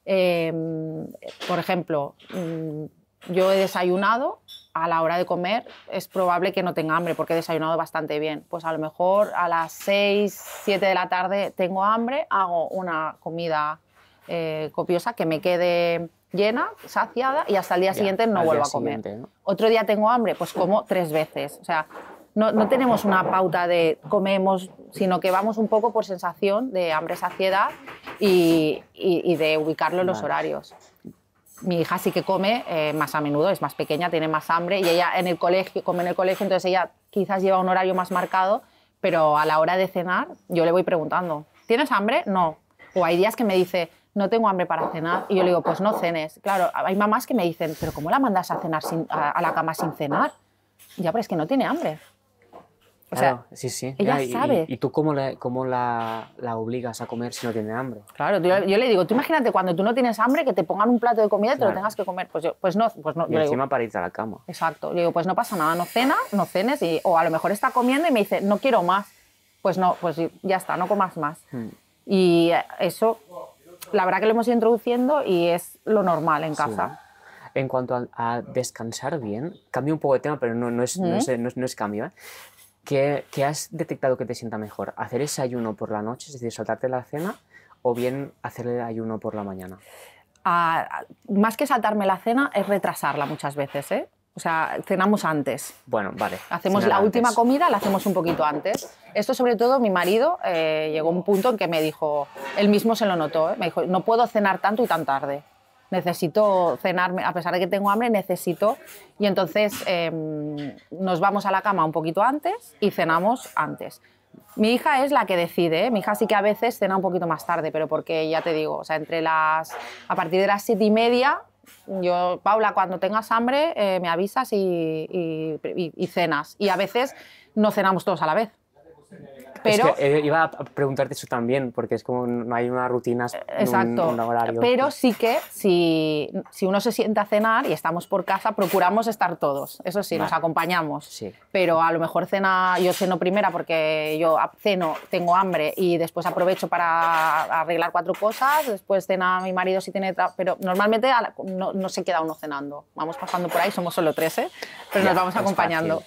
Em, por ejemplo, mm, yo he desayunado, a la hora de comer es probable que no tenga hambre porque he desayunado bastante bien. Pues a lo mejor a las 6, 7 de la tarde tengo hambre, hago una comida eh, copiosa que me quede llena, saciada y hasta el día siguiente no vuelvo a comer. Otro día tengo hambre, pues como tres veces. O sea, no, tenemos una pauta de comemos, sino que vamos un poco por sensación de hambre, saciedad y, de ubicarlo en los horarios. Mi hija sí que come eh, más a menudo, es más pequeña, tiene más hambre y ella en el colegio come en el colegio, entonces ella quizás lleva un horario más marcado, pero a la hora de cenar yo le voy preguntando, ¿tienes hambre? No. O hay días que me dice, no tengo hambre para cenar. Y yo le digo, pues no cenes. Claro, hay mamás que me dicen, pero ¿cómo la mandas a cenar a, la cama sin cenar? Ya, pero es que no tiene hambre. O sea, sí, sí. ella sabe. Y, tú cómo, la, cómo la, obligas a comer si no tiene hambre? Claro, yo, le digo, tú imagínate cuando tú no tienes hambre que te pongan un plato de comida y te lo tengas que comer. Pues, pues no. Pues no y encima para irte a la cama. Exacto. Le digo, pues no pasa nada, no cena, no cenes. Y, o a lo mejor está comiendo y me dice, no quiero más. Pues no, pues ya está, no comas más. Hmm. Y eso la verdad que lo hemos ido introduciendo y es lo normal en casa. En cuanto a, descansar bien, cambio un poco de tema, pero no, no, es, cambio. ¿eh? ¿Qué, has detectado que te sienta mejor? ¿Hacer ese ayuno por la noche, es decir, saltarte la cena, o bien hacer el ayuno por la mañana? Ah, más que saltarme la cena es retrasarla muchas veces. ¿eh? O sea, cenamos antes. Bueno, vale. Hacemos la última comida, la hacemos un poquito antes. Esto sobre todo mi marido eh, llegó a un punto en que me dijo, él mismo se lo notó, eh, me dijo, no puedo cenar tanto y tan tarde. Necesito cenarme, a pesar de que tengo hambre, necesito. Y entonces em, nos vamos a la cama un poquito antes y cenamos antes. Mi hija es la que decide, ¿eh? mi hija sí que a veces cena un poquito más tarde, pero porque ya te digo, o sea, entre las, a partir de las siete y media yo, Paula, cuando tengas hambre, eh, me avisas y, cenas. Y a veces no cenamos todos a la vez. Eh, iba a preguntarte eso también, porque es como no hay una rutina, exacto, un, Pero sí que si, si, uno se sienta a cenar y estamos por casa, procuramos estar todos. Eso sí, nos acompañamos. Sí. Pero a lo mejor cena, yo ceno primera porque yo ceno, tengo hambre y después aprovecho para arreglar cuatro cosas, después cena mi marido si tiene... Pero normalmente no, no, se queda uno cenando. Vamos pasando por ahí, somos solo tres, ¿eh? pero nos vamos acompañando.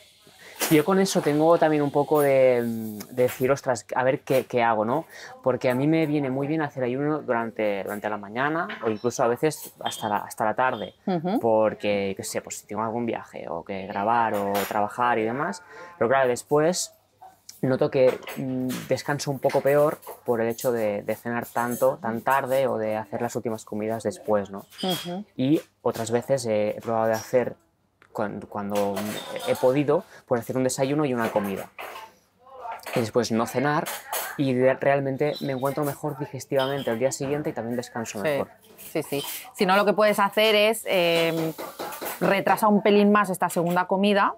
Yo con eso tengo también un poco de, de decir, ostras, a ver qué, hago, ¿no? Porque a mí me viene muy bien hacer ayuno durante, durante la mañana o incluso a veces hasta la, hasta la tarde, porque, qué sé, pues si tengo algún viaje o que grabar o trabajar y demás. Pero claro, después noto que mm, descanso un poco peor por el hecho de, cenar tanto, tan tarde o de hacer las últimas comidas después, ¿no? Y otras veces he probado de hacer cuando, he podido, pues hacer un desayuno y una comida. Y después no cenar y realmente me encuentro mejor digestivamente el día siguiente y también descanso mejor. Sí, sí. Si no, lo que puedes hacer es em, retrasar un pelín más esta segunda comida,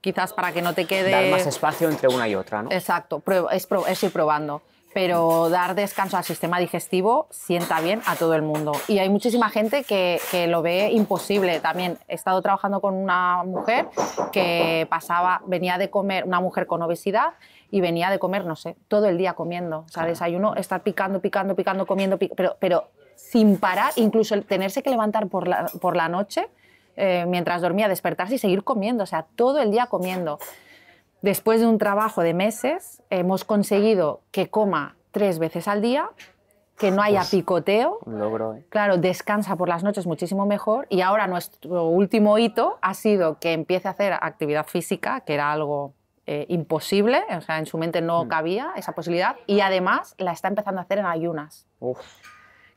quizás para que no te quede... Dar más espacio entre una y otra, ¿no? Exacto, es, es ir probando pero dar descanso al sistema digestivo sienta bien a todo el mundo. Y hay muchísima gente que, lo ve imposible. También he estado trabajando con una mujer que pasaba, venía de comer, una mujer con obesidad, y venía de comer, no sé, todo el día comiendo. O sea, desayuno, estar picando, picando, picando, comiendo, pero, pero sin parar, incluso tenerse que levantar por la, noche eh, mientras dormía, despertarse y seguir comiendo, o sea, todo el día comiendo. Después de un trabajo de meses, hemos conseguido que coma tres veces al día, que no haya pues, picoteo. Logro, ¿eh? Claro, descansa por las noches muchísimo mejor. Y ahora nuestro último hito ha sido que empiece a hacer actividad física, que era algo eh, imposible, o sea, en su mente no mm. cabía esa posibilidad. Y además la está empezando a hacer en ayunas. Uf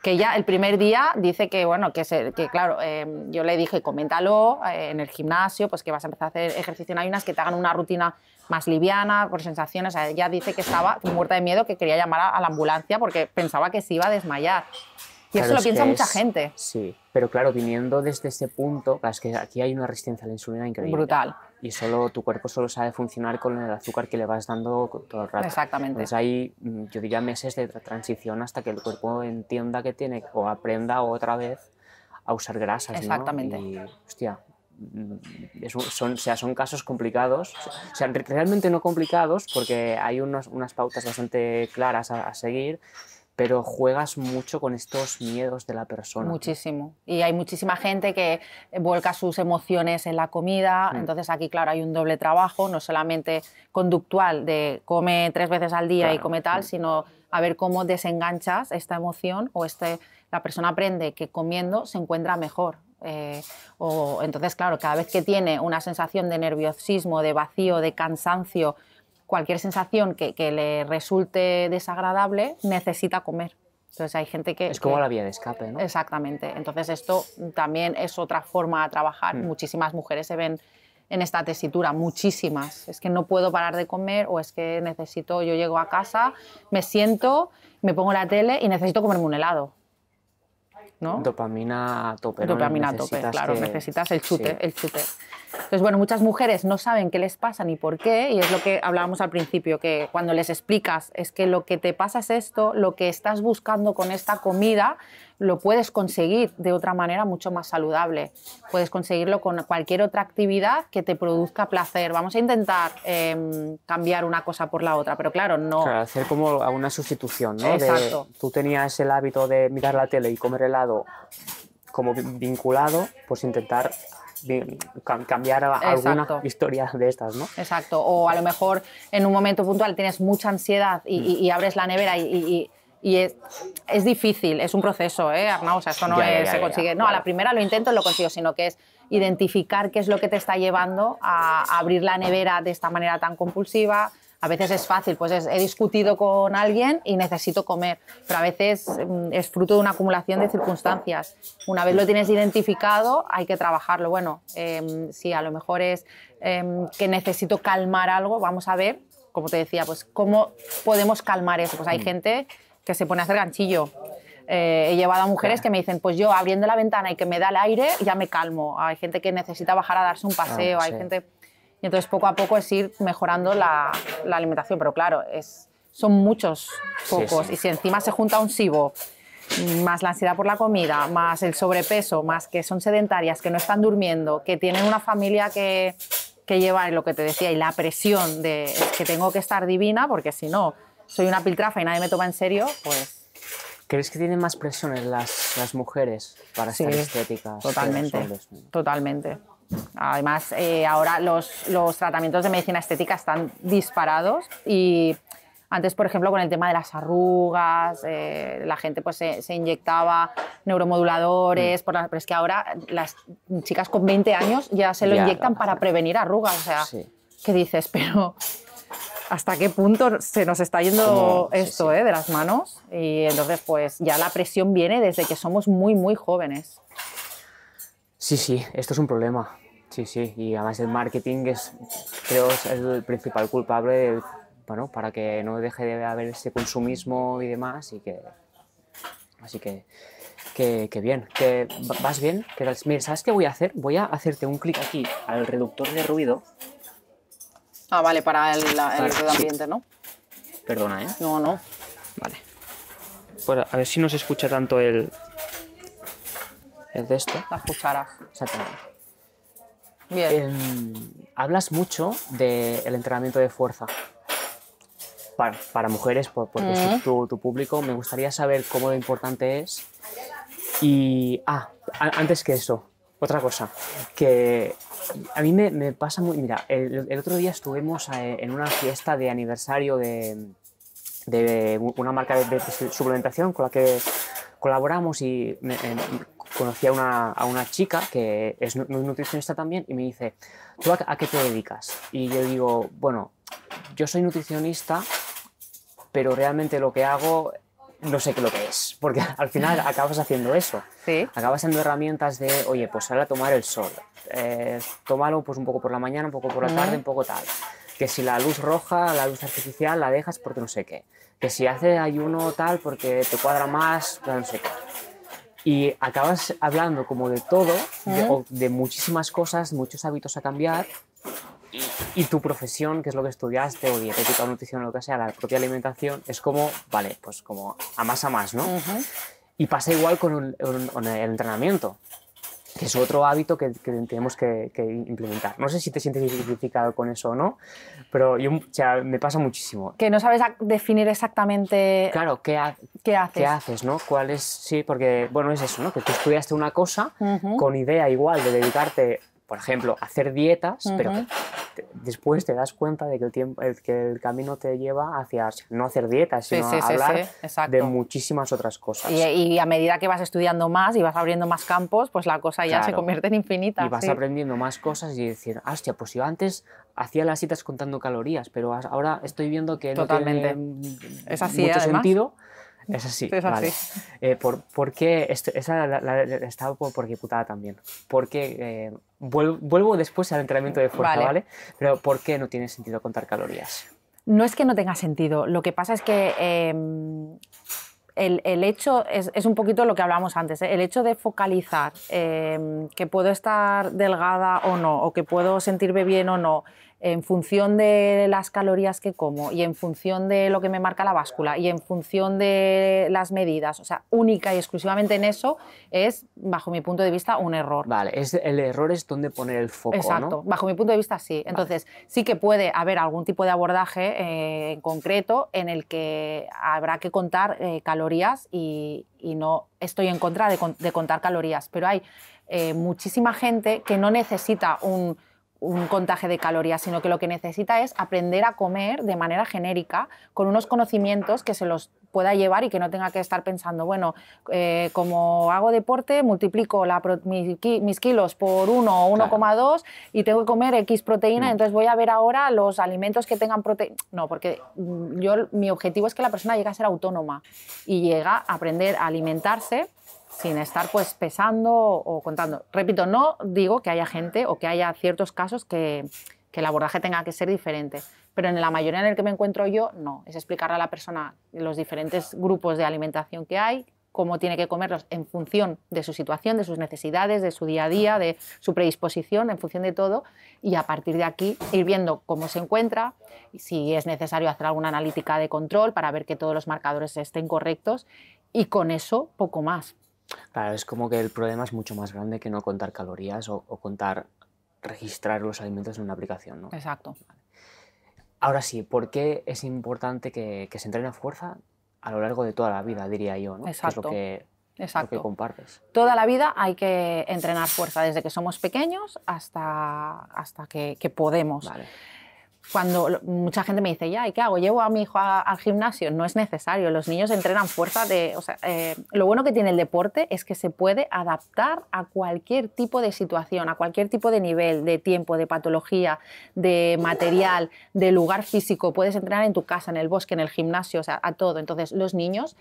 que ya el primer día dice que, bueno, que, que claro, eh, yo le dije, coméntalo eh, en el gimnasio, pues que vas a empezar a hacer ejercicio en ayunas, que te hagan una rutina más liviana, por sensaciones. O ella dice que estaba muerta de miedo, que quería llamar a la ambulancia porque pensaba que se iba a desmayar. Y eso lo piensa mucha gente. Sí, pero claro, viniendo desde ese punto, es que aquí hay una resistencia a la insulina increíble. Brutal. Y solo tu cuerpo solo sabe funcionar con el azúcar que le vas dando todo el rato. Exactamente. Entonces hay, mm, yo diría, meses de transición hasta que el cuerpo entienda que tiene o aprenda otra vez a usar grasas. Exactamente. Y, hostia, mm, son, sea, son casos complicados, o sea, realmente no complicados porque hay unos, unas pautas bastante claras a, seguir, pero juegas mucho con estos miedos de la persona. Muchísimo. Y hay muchísima gente que eh, vuelca sus emociones en la comida, mm. entonces aquí, claro, hay un doble trabajo, no solamente conductual de come tres veces al día y come tal, mm. sino a ver cómo desenganchas esta emoción o este, la persona aprende que comiendo se encuentra mejor. Eh, o, entonces, claro, cada vez que tiene una sensación de nerviosismo, de vacío, de cansancio, cualquier sensación que, le resulte desagradable necesita comer. Entonces hay gente que... Es como la vía de escape, ¿no? Exactamente. Entonces esto también es otra forma de trabajar. Hmm. Muchísimas mujeres se ven en esta tesitura, muchísimas. Es que no puedo parar de comer o es que necesito, yo llego a casa, me siento, me pongo la tele y necesito comerme un helado. Dopamina a tope. Dopamina tope, claro, necesitas el chute, el chute. Entonces, bueno, muchas mujeres no saben qué les pasa ni por qué, y es lo que hablábamos al principio, que cuando les explicas es que lo que te pasa es esto, lo que estás buscando con esta comida lo puedes conseguir de otra manera mucho más saludable. Puedes conseguirlo con cualquier otra actividad que te produzca placer. Vamos a intentar em, cambiar una cosa por la otra, pero claro, no. hacer como una sustitución, ¿no? Exacto. tú tenías el hábito de mirar la tele y comer helado como vinculado, pues intentar cambiar alguna historia de estas, ¿no? Exacto. O a lo mejor en un momento puntual tienes mucha ansiedad y, abres la nevera y y es, es difícil, es un proceso, ¿eh, Arnau? O sea, eso no se consigue. no, a la primera lo intento, y lo consigo, sino que es identificar qué es lo que te está llevando a, abrir la nevera de esta manera tan compulsiva, a veces es fácil, pues he discutido con alguien y necesito comer, pero a veces mm, es fruto de una acumulación de circunstancias. Una vez lo tienes identificado, hay que trabajarlo. Bueno, em, si a lo mejor es em, que necesito calmar algo, vamos a ver, como te decía, pues cómo podemos calmar eso. Pues hay mm. gente que se pone a hacer ganchillo. Eh, he llevado a mujeres que me dicen, pues yo abriendo la ventana y que me da el aire, ya me calmo. Hay gente que necesita bajar a darse un paseo, hay gente... Y entonces poco a poco es ir mejorando la, alimentación, pero claro, es, son muchos pocos, Y si encima se junta un SIBO, más la ansiedad por la comida, más el sobrepeso, más que son sedentarias, que no están durmiendo, que tienen una familia que, que lleva lo que te decía y la presión de que tengo que estar divina porque si no, soy una piltrafa y nadie me toma en serio, pues ¿Crees que tienen más presiones las, mujeres para ser estéticas? Totalmente, totalmente. Además, eh, ahora los, los, tratamientos de medicina estética están disparados y antes, por ejemplo, con el tema de las arrugas, eh, la gente pues, se, inyectaba neuromoduladores, mm. por pero es que ahora las chicas con 20 años ya se lo inyectan para prevenir arrugas. O sea, ¿qué dices? Pero hasta qué punto se nos está yendo esto eh, de las manos. Y entonces, pues ya la presión viene desde que somos muy, muy jóvenes. Sí, sí, esto es un problema. Sí, sí, y además el marketing es, creo, es el principal culpable, bueno, para que no deje de haber ese consumismo y demás, y que, así que, que, bien, que vas bien, que mira, ¿sabes qué voy a hacer? Voy a hacerte un clic aquí al reductor de ruido, Ah, vale, para el, ambiente, ¿no? Perdona, ¿eh? No, no. Vale. Pues a ver si no se escucha tanto el. El de esto. Las cucharas. Bien. Em, hablas mucho del entrenamiento de fuerza. Para, mujeres, porque es tu, público. Me gustaría saber cómo lo importante es. Y. Ah, antes que eso, otra cosa, que a mí me, pasa muy... Mira, el, otro día estuvimos eh, en una fiesta de aniversario de, una marca de, suplementación con la que colaboramos y em, conocí a una, chica que es nutricionista también y me dice, ¿tú a, a qué te dedicas? Y yo digo, bueno, yo soy nutricionista, pero realmente lo que hago no sé qué lo que es, porque [LAUGHS] al final acabas haciendo eso. Acabas siendo herramientas de, oye, pues ahora a tomar el sol, eh, tómalo pues un poco por la mañana, un poco por la tarde, un poco tal. Que si la luz roja, la luz artificial, la dejas porque no sé qué. Que si hace ayuno tal porque te cuadra más, no sé qué. Y acabas hablando como de todo, de, de muchísimas cosas, muchos hábitos a cambiar, y, tu profesión, que es lo que estudiaste, o dietética o nutrición, o lo que sea, la propia alimentación, es como, vale, pues como a más a más, ¿no? Y pasa igual con, el entrenamiento, que es otro hábito que, tenemos que, implementar. No sé si te sientes identificado con eso o no, pero yo, o sea, me pasa muchísimo. Que no sabes definir exactamente... Claro, ¿qué, ¿Qué haces? ¿Qué haces, no? ¿Cuál es...? Sí, porque, bueno, es eso, ¿no? Que tú estudiaste una cosa con idea igual de dedicarte por ejemplo, hacer dietas, pero después te das cuenta de que el, que el camino te lleva hacia no hacer dietas, sino hablar de muchísimas otras cosas. Y, a medida que vas estudiando más y vas abriendo más campos, pues la cosa ya se convierte en infinita. Y vas aprendiendo más cosas y decir, hostia, pues yo antes hacía las citas contando calorías, pero ahora estoy viendo que Totalmente. no tiene es así, mucho sentido es así. Es así. Eh, por, ¿Por qué? esa la, he estado por, diputada también. Porque eh, vuelvo, después al entrenamiento de fuerza, vale. Pero ¿por qué no tiene sentido contar calorías? No es que no tenga sentido. Lo que pasa es que em, el, el, hecho es, es, un poquito lo que hablábamos antes. ¿eh? El hecho de focalizar em, que puedo estar delgada o no, o que puedo sentirme bien o no, en función de las calorías que como y en función de lo que me marca la báscula y en función de las medidas, o sea, única y exclusivamente en eso, es, bajo mi punto de vista, un error. Vale, es, el error es donde poner el foco. Exacto, bajo mi punto de vista sí. Entonces, sí que puede haber algún tipo de abordaje eh, en concreto en el que habrá que contar eh, calorías y, no estoy en contra de, contar calorías, pero hay eh, muchísima gente que no necesita un un contaje de calorías, sino que lo que necesita es aprender a comer de manera genérica, con unos conocimientos que se los pueda llevar y que no tenga que estar pensando, bueno, eh, como hago deporte, multiplico mis, kilos por 1 o 1,2 y tengo que comer X proteína, mm. entonces voy a ver ahora los alimentos que tengan proteína. No, porque mm, yo, mi objetivo es que la persona llegue a ser autónoma y llega a aprender a alimentarse sin estar pues pesando o contando. Repito, no digo que haya gente o que haya ciertos casos que, que el abordaje tenga que ser diferente, pero en la mayoría en el que me encuentro yo, no. Es explicarle a la persona los diferentes grupos de alimentación que hay, cómo tiene que comerlos en función de su situación, de sus necesidades, de su día a día, de su predisposición, en función de todo, y a partir de aquí ir viendo cómo se encuentra, si es necesario hacer alguna analítica de control para ver que todos los marcadores estén correctos, y con eso poco más, Claro, es como que el problema es mucho más grande que no contar calorías o, contar, registrar los alimentos en una aplicación, ¿no? Exacto. Ahora sí, ¿por qué es importante que, se entrene fuerza a lo largo de toda la vida, diría yo, ¿no? Exacto. es lo que compartes. Toda la vida hay que entrenar fuerza, desde que somos pequeños hasta, hasta que, que podemos. Vale cuando mucha gente me dice, ya, ¿y qué hago? ¿Llevo a mi hijo al gimnasio? No es necesario, los niños entrenan fuerza de... Eh, lo bueno que tiene el deporte es que se puede adaptar a cualquier tipo de situación, a cualquier tipo de nivel, de tiempo, de patología, de material, de lugar físico. Puedes entrenar en tu casa, en el bosque, en el gimnasio, o sea, a todo. Entonces, los niños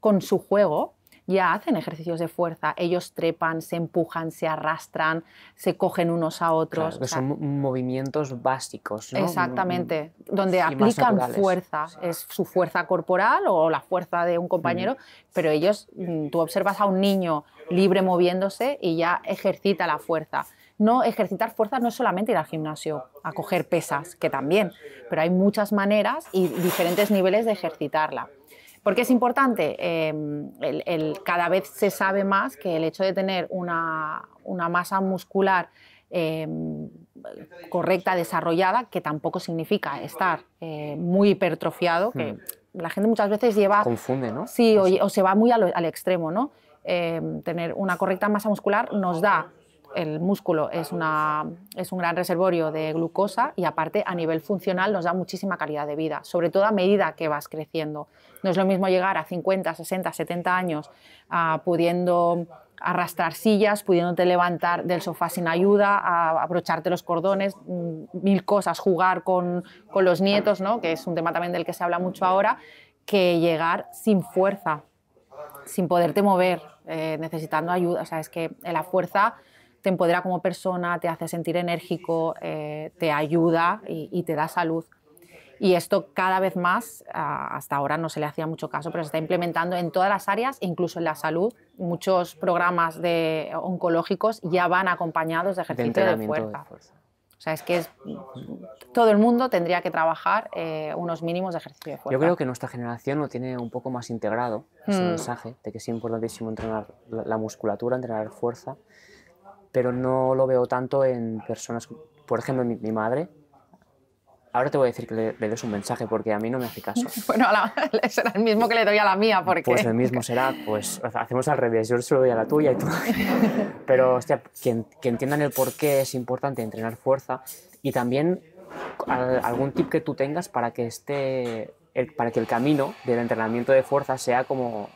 con su juego ya hacen ejercicios de fuerza, ellos trepan, se empujan, se arrastran, se cogen unos a otros. son movimientos básicos. Exactamente, mm, donde aplican fuerza, es su fuerza corporal o la fuerza de un compañero, pero ellos, mm, tú observas a un niño libre moviéndose y ya ejercita la fuerza no ejercitar fuerza no es solamente ir al gimnasio a coger pesas, que también, pero hay muchas maneras y diferentes niveles de ejercitarla. ¿Por qué es importante? Em, cada vez se sabe más que el hecho de tener una, masa muscular em, correcta, desarrollada, que tampoco significa estar eh, muy hipertrofiado, que hmm. la gente muchas veces lleva... Confunde, ¿no? Sí, o, se va muy al, extremo, ¿no? Em, tener una correcta masa muscular nos da el músculo es, es un gran reservorio de glucosa y aparte a nivel funcional nos da muchísima calidad de vida, sobre todo a medida que vas creciendo. No es lo mismo llegar a 50, 60, 70 años ah, pudiendo arrastrar sillas, pudiéndote levantar del sofá sin ayuda, a abrocharte los cordones, mm, mil cosas, jugar con, los nietos, ¿no? que es un tema también del que se habla mucho ahora, que llegar sin fuerza, sin poderte mover, eh, necesitando ayuda. O sea, es que la fuerza te empodera como persona, te hace sentir enérgico, eh, te ayuda y, te da salud. Y esto cada vez más, hasta ahora no se le hacía mucho caso, pero se está implementando en todas las áreas, incluso en la salud. Muchos programas de oncológicos ya van acompañados de ejercicio de, fuerza. O sea, es que todo el mundo tendría que trabajar eh, unos mínimos de ejercicio de fuerza. Yo creo que nuestra generación lo tiene un poco más integrado, ese mm. mensaje de que es importantísimo entrenar la musculatura, entrenar fuerza pero no lo veo tanto en personas, por ejemplo, mi, madre. Ahora te voy a decir que le, des un mensaje porque a mí no me hace caso. [LAUGHS] Bueno, será el mismo que le doy a la mía. Porque... Pues el mismo será, pues hacemos al revés, yo se doy a la tuya y tú. [LAUGHS] Pero, hostia, que, entiendan el por qué es importante entrenar fuerza y también algún tip que tú tengas para que, esté para que el camino del entrenamiento de fuerza sea como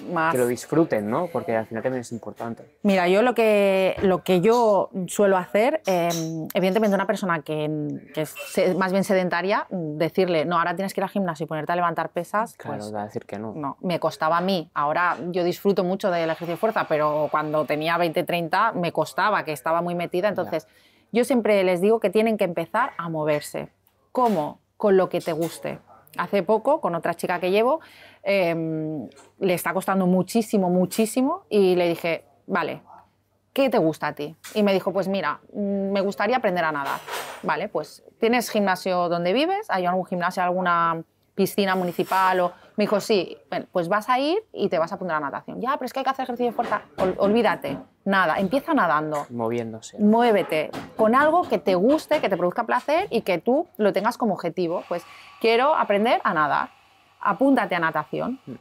más... Que lo disfruten, ¿no? Porque al final también es importante. Mira, yo lo que, lo que yo suelo hacer, em, evidentemente una persona que, es más bien sedentaria, decirle, no, ahora tienes que ir al gimnasio y ponerte a levantar pesas. Claro, pues, va a decir que no. me costaba a mí. Ahora yo disfruto mucho del ejercicio de fuerza, pero cuando tenía 20, 30 me costaba, que estaba muy metida. Entonces, yo siempre les digo que tienen que empezar a moverse. ¿Cómo? Con lo que te guste hace poco con otra chica que llevo, em, le está costando muchísimo, muchísimo, y le dije, vale, ¿qué te gusta a ti? Y me dijo, pues mira, mm, me gustaría aprender a nadar. Vale, pues tienes gimnasio donde vives, hay algún gimnasio, alguna piscina municipal o... Me dijo, sí, pues vas a ir y te vas a poner a natación. Ya, pero es que hay que hacer ejercicio de fuerza. olvídate, nada, empieza nadando. Moviéndose. Muévete con algo que te guste, que te produzca placer y que tú lo tengas como objetivo. Pues quiero aprender a nadar, apúntate a natación. Mm.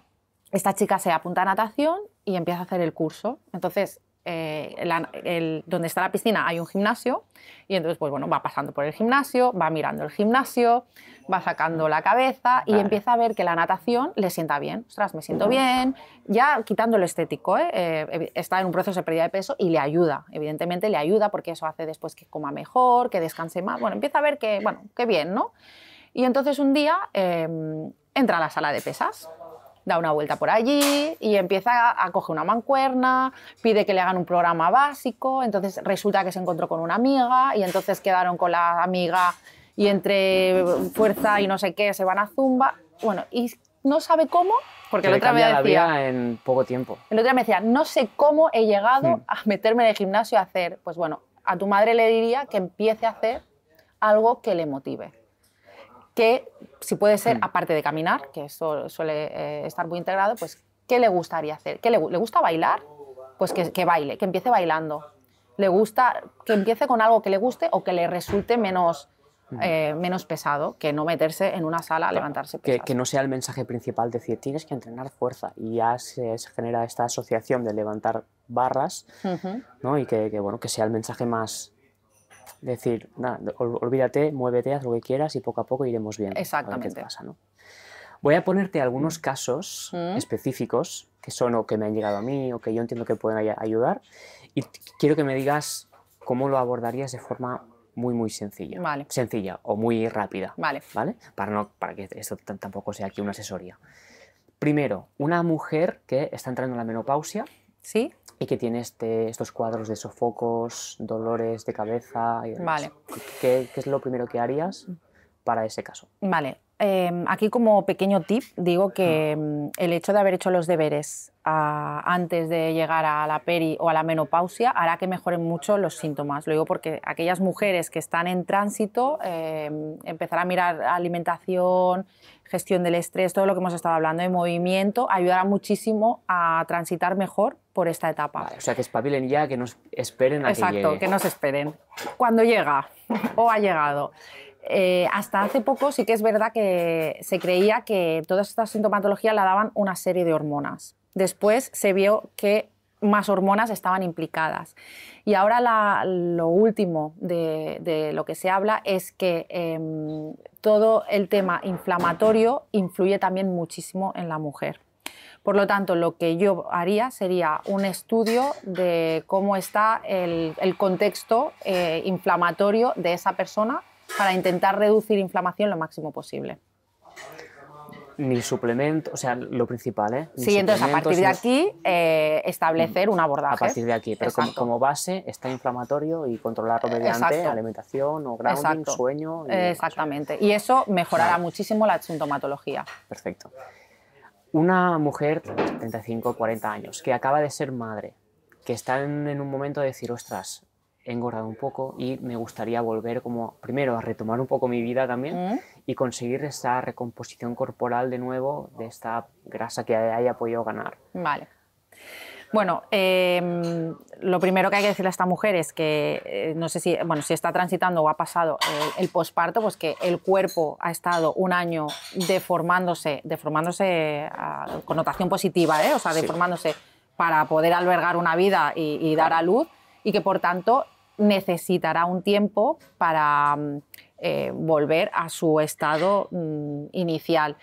Esta chica se apunta a natación y empieza a hacer el curso. Entonces, eh, el, donde está la piscina hay un gimnasio y entonces pues bueno va pasando por el gimnasio va mirando el gimnasio va sacando la cabeza y empieza a ver que la natación le sienta bien ostras me siento bien ya quitando lo estético ¿eh? Eh, está en un proceso de pérdida de peso y le ayuda evidentemente le ayuda porque eso hace después que coma mejor que descanse más bueno empieza a ver que bueno qué bien no y entonces un día em, entra a la sala de pesas, da una vuelta por allí y empieza a, coger una mancuerna, pide que le hagan un programa básico, entonces resulta que se encontró con una amiga y entonces quedaron con la amiga y entre fuerza y no sé qué se van a zumba. Bueno, y no sabe cómo, porque el otro me decía... en poco tiempo. El otro me decía, no sé cómo he llegado hmm. a meterme en el gimnasio a hacer, pues bueno, a tu madre le diría que empiece a hacer algo que le motive que si puede ser, hmm. aparte de caminar, que eso suele eh, estar muy integrado, pues qué le gustaría hacer. ¿Qué le, gusta bailar? Pues que, que, baile, que empiece bailando. Le gusta que empiece con algo que le guste o que le resulte menos, hmm. eh, menos pesado que no meterse en una sala a levantarse. Que, que, no sea el mensaje principal, decir, tienes que entrenar fuerza y ya se, genera esta asociación de levantar barras, ¿no? Y que, que, bueno, que sea el mensaje más, decir, nada, olvídate, muévete, haz lo que quieras y poco a poco iremos bien. Exactamente. Qué pasa, ¿no? Voy a ponerte algunos mm. casos mm. específicos que son o que me han llegado a mí o que yo entiendo que pueden ayudar y quiero que me digas cómo lo abordarías de forma muy muy sencilla. Sencilla o muy rápida. Vale. ¿Vale? Para no para que esto tampoco sea aquí una asesoría. Primero, una mujer que está entrando en la menopausia y que tiene este, estos cuadros de sofocos, dolores de cabeza y ¿Qué, ¿Qué, es lo primero que harías para ese caso? Vale, Em, aquí como pequeño tip digo que em, el hecho de haber hecho los deberes ah, antes de llegar a la peri o a la menopausia hará que mejoren mucho los síntomas. Lo digo porque aquellas mujeres que están en tránsito em, empezar a mirar alimentación, gestión del estrés, todo lo que hemos estado hablando de movimiento, ayudará muchísimo a transitar mejor por esta etapa. o sea, que espabilen ya, que nos esperen a Exacto, que, llegue. que nos esperen. Cuando llega [LAUGHS] o ha llegado. Eh, hasta hace poco sí que es verdad que se creía que toda esta sintomatología la daban una serie de hormonas. Después se vio que más hormonas estaban implicadas. Y ahora lo último de, lo que se habla es que em, todo el tema inflamatorio influye también muchísimo en la mujer. Por lo tanto, lo que yo haría sería un estudio de cómo está el, contexto eh, inflamatorio de esa persona para intentar reducir inflamación lo máximo posible. Mi suplemento, o sea, lo principal, ¿eh? sí, entonces a partir de aquí eh, establecer un abordaje. A partir de aquí, pero como, base está inflamatorio y controlarlo mediante alimentación o grounding, sueño. Eh, exactamente, y eso mejorará muchísimo la sintomatología. Perfecto. Una mujer, de 35, 40 años, que acaba de ser madre, que está en, en un momento de decir, ostras, he engordado un poco y me gustaría volver como primero a retomar un poco mi vida también y conseguir esa recomposición corporal de nuevo de esta grasa que haya podido ganar. Vale. Bueno, em, lo primero que hay que decirle a esta mujer es que, eh, no sé si, bueno, si está transitando o ha pasado eh, el, posparto, pues que el cuerpo ha estado un año deformándose, deformándose a connotación positiva, ¿eh? o sea, deformándose para poder albergar una vida y, dar a luz, y que por tanto necesitará un tiempo para mm, eh, volver a su estado mm, inicial.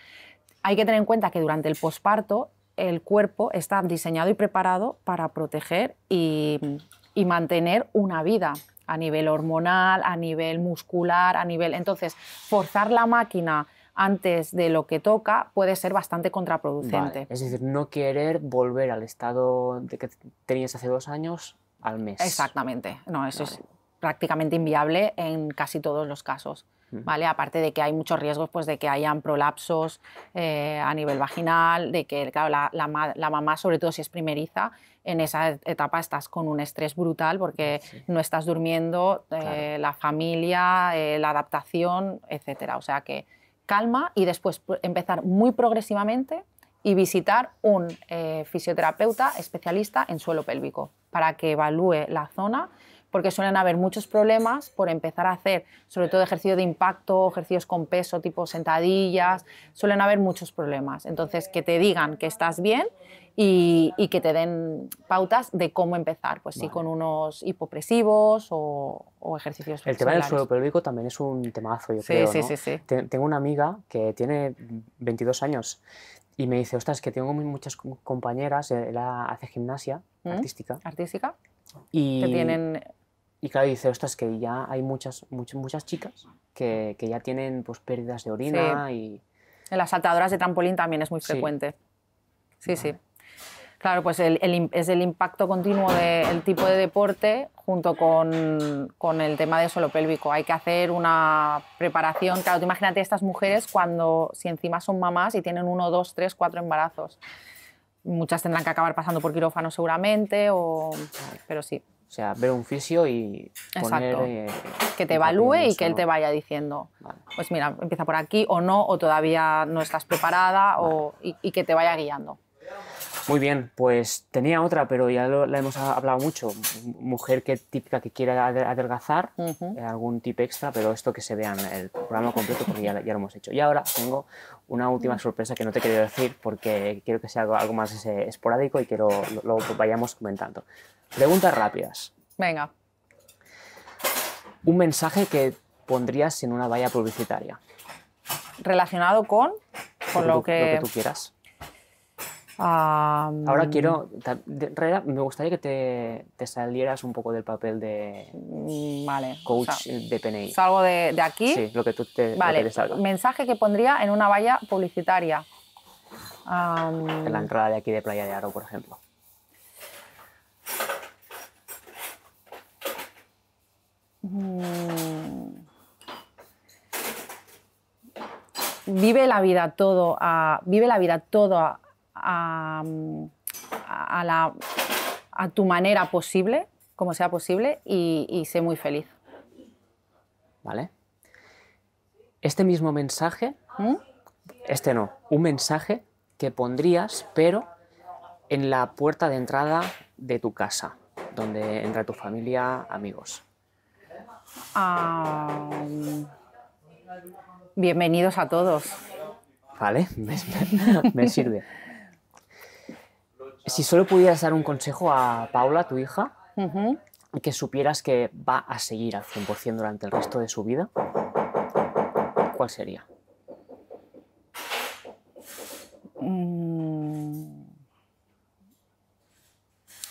Hay que tener en cuenta que durante el posparto el cuerpo está diseñado y preparado para proteger y, mantener una vida a nivel hormonal, a nivel muscular, a nivel... Entonces, forzar la máquina antes de lo que toca puede ser bastante contraproducente. Es decir, no querer volver al estado que tenías hace dos años al mes. Exactamente. No, eso es prácticamente inviable en casi todos los casos. ¿Vale? Aparte de que hay muchos riesgos pues, de que hayan prolapsos eh, a nivel vaginal, de que la, mamá, sobre todo si es primeriza, en esa etapa estás con un estrés brutal porque no estás durmiendo, eh, la familia, eh, la adaptación, etc. O sea que calma y después empezar muy progresivamente y visitar un eh, fisioterapeuta especialista en suelo pélvico para que evalúe la zona porque suelen haber muchos problemas por empezar a hacer, sobre todo ejercicio de impacto, ejercicios con peso, tipo sentadillas, suelen haber muchos problemas. Entonces, que te digan que estás bien y, que te den pautas de cómo empezar, pues sí, con unos hipopresivos o, ejercicios El tema del suelo pélvico también es un temazo, yo creo, Sí, sí, sí. Tengo una amiga que tiene 22 años y me dice, ostras, que tengo muchas compañeras, eh, él hace gimnasia mm. artística. ¿Artística? Y, que tienen... Y claro, dice, ostras, que ya hay muchas, muchas, muchas chicas que, ya tienen pues, pérdidas de orina y... En las saltadoras de trampolín también es muy frecuente. sí. sí. Claro, pues es el impacto continuo del tipo de deporte junto con, el tema de suelo pélvico. Hay que hacer una preparación. Claro, imagínate estas mujeres cuando, si encima son mamás y tienen uno, dos, tres, cuatro embarazos. Muchas tendrán que acabar pasando por quirófano seguramente, o... pero sí. O sea, ver un fisio y poner, eh, que te evalúe y que él te vaya diciendo, pues mira, empieza por aquí o no, o todavía no estás preparada, y que te vaya guiando. Muy bien, pues tenía otra, pero ya la hemos hablado mucho. Mujer que típica que quiere adelgazar, eh, algún tip extra, pero esto que se vean el programa completo porque ya, lo hemos hecho. Y ahora tengo una última mm. sorpresa que no te quiero decir porque quiero que sea algo, más esporádico y que lo, vayamos comentando. Preguntas rápidas. Venga. Un mensaje que pondrías en una valla publicitaria. Relacionado con, con lo que tú quieras. Ahora quiero, me gustaría que te, te, salieras un poco del papel de mm, coach de PNI. Salgo de, de, aquí. Sí, lo que tú te, vale, Mensaje que pondría en una valla publicitaria. en la entrada de aquí de Playa de Aro, por ejemplo. Mm. Vive la vida todo a, vive la vida todo a, a, la, a tu manera posible, como sea posible, y, sé muy feliz. ¿Vale? Este mismo mensaje, ¿Mm? este no, un mensaje que pondrías, pero en la puerta de entrada de tu casa, donde entra tu familia, amigos. Ah, bienvenidos a todos. Vale, [LAUGHS] me sirve. Si solo pudieras dar un consejo a Paula, tu hija, y que supieras que va a seguir al 100% durante el resto de su vida, ¿cuál sería? Mm.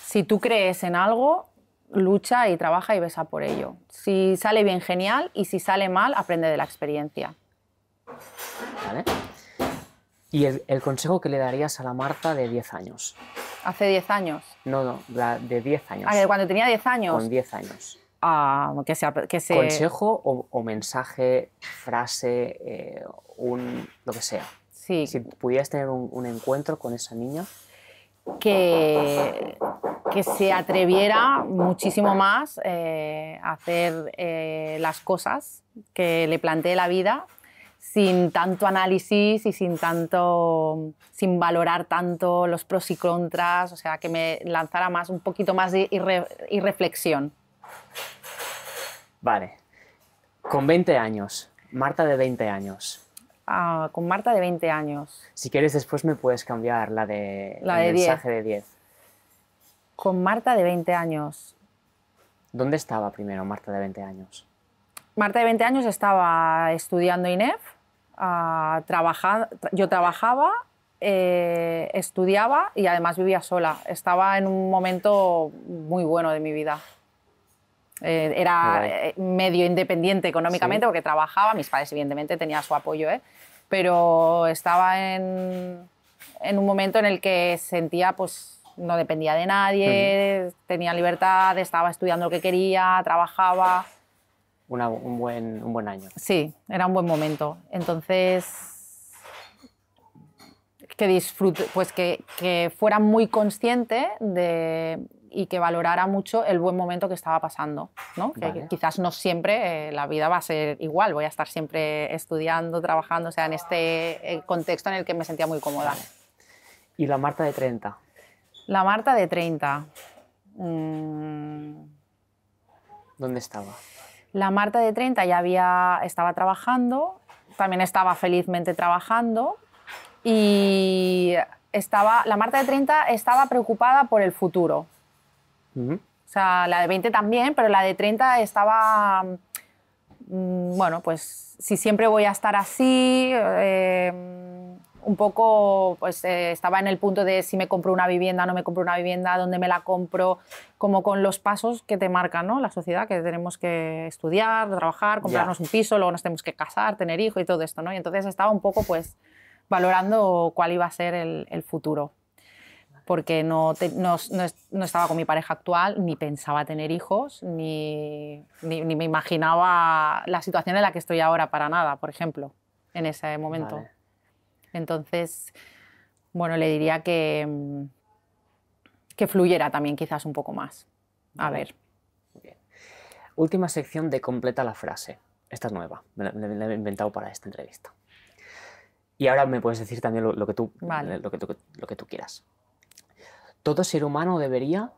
Si tú crees en algo, lucha y trabaja y besa por ello. Si sale bien, genial, y si sale mal, aprende de la experiencia. ¿Y el, el consejo que le darías a la Marta de 10 años? ¿Hace 10 años? No, no, de 10 años. Ah, cuando tenía 10 años. Con 10 años. Ah, que ah, que se... Consejo o, mensaje, frase, eh, un, lo que sea. Sí. Si pudieras tener un, encuentro con esa niña. Que, que se atreviera muchísimo más eh, a hacer eh, las cosas que le plantee la vida sin tanto análisis y sin tanto sin valorar tanto los pros y contras, o sea, que me lanzara más un poquito más de irreflexión. Vale. Con 20 años, Marta de 20 años. Ah, con Marta de 20 años. Si quieres después me puedes cambiar la de la de mensaje de 10. Con Marta de 20 años. ¿Dónde estaba primero Marta de 20 años? Marta de 20 años estaba estudiando INEF a yo trabajaba, eh, estudiaba y además vivía sola. Estaba en un momento muy bueno de mi vida. Eh, era eh, medio independiente económicamente porque trabajaba, mis padres evidentemente tenían su apoyo, ¿eh? pero estaba en, en, un momento en el que sentía pues no dependía de nadie, tenía libertad, estaba estudiando lo que quería, trabajaba un, buen, año. Sí, era un buen momento. Entonces, que disfrute, pues que, que fuera muy consciente de, y que valorara mucho el buen momento que estaba pasando. ¿no? Que quizás no siempre eh, la vida va a ser igual, voy a estar siempre estudiando, trabajando, o sea, en este eh, contexto en el que me sentía muy cómoda. ¿Y la Marta de 30? La Marta de 30. Mm. ¿Dónde estaba? La Marta de 30 ya había, estaba trabajando, también estaba felizmente trabajando y estaba, la Marta de 30 estaba preocupada por el futuro. O sea, la de 20 también, pero la de 30 estaba, mm, bueno, pues si siempre voy a estar así, eh, un poco pues eh, estaba en el punto de si me compro una vivienda, no me compro una vivienda, dónde me la compro, como con los pasos que te marcan ¿no? la sociedad, que tenemos que estudiar, trabajar, comprarnos un piso, luego nos tenemos que casar, tener hijos y todo esto, ¿no? Y entonces estaba un poco pues valorando cuál iba a ser el, futuro porque no, estaba con mi pareja actual, ni pensaba tener hijos, ni, me imaginaba la situación en la que estoy ahora para nada, por ejemplo, en ese momento. Entonces, bueno, le diría que, que fluyera también quizás un poco más. A ver. Última sección de completa la frase. Esta es nueva, la, he inventado para esta entrevista. Y ahora me puedes decir también lo, que, tú, lo, que, tú quieras. Todo ser humano debería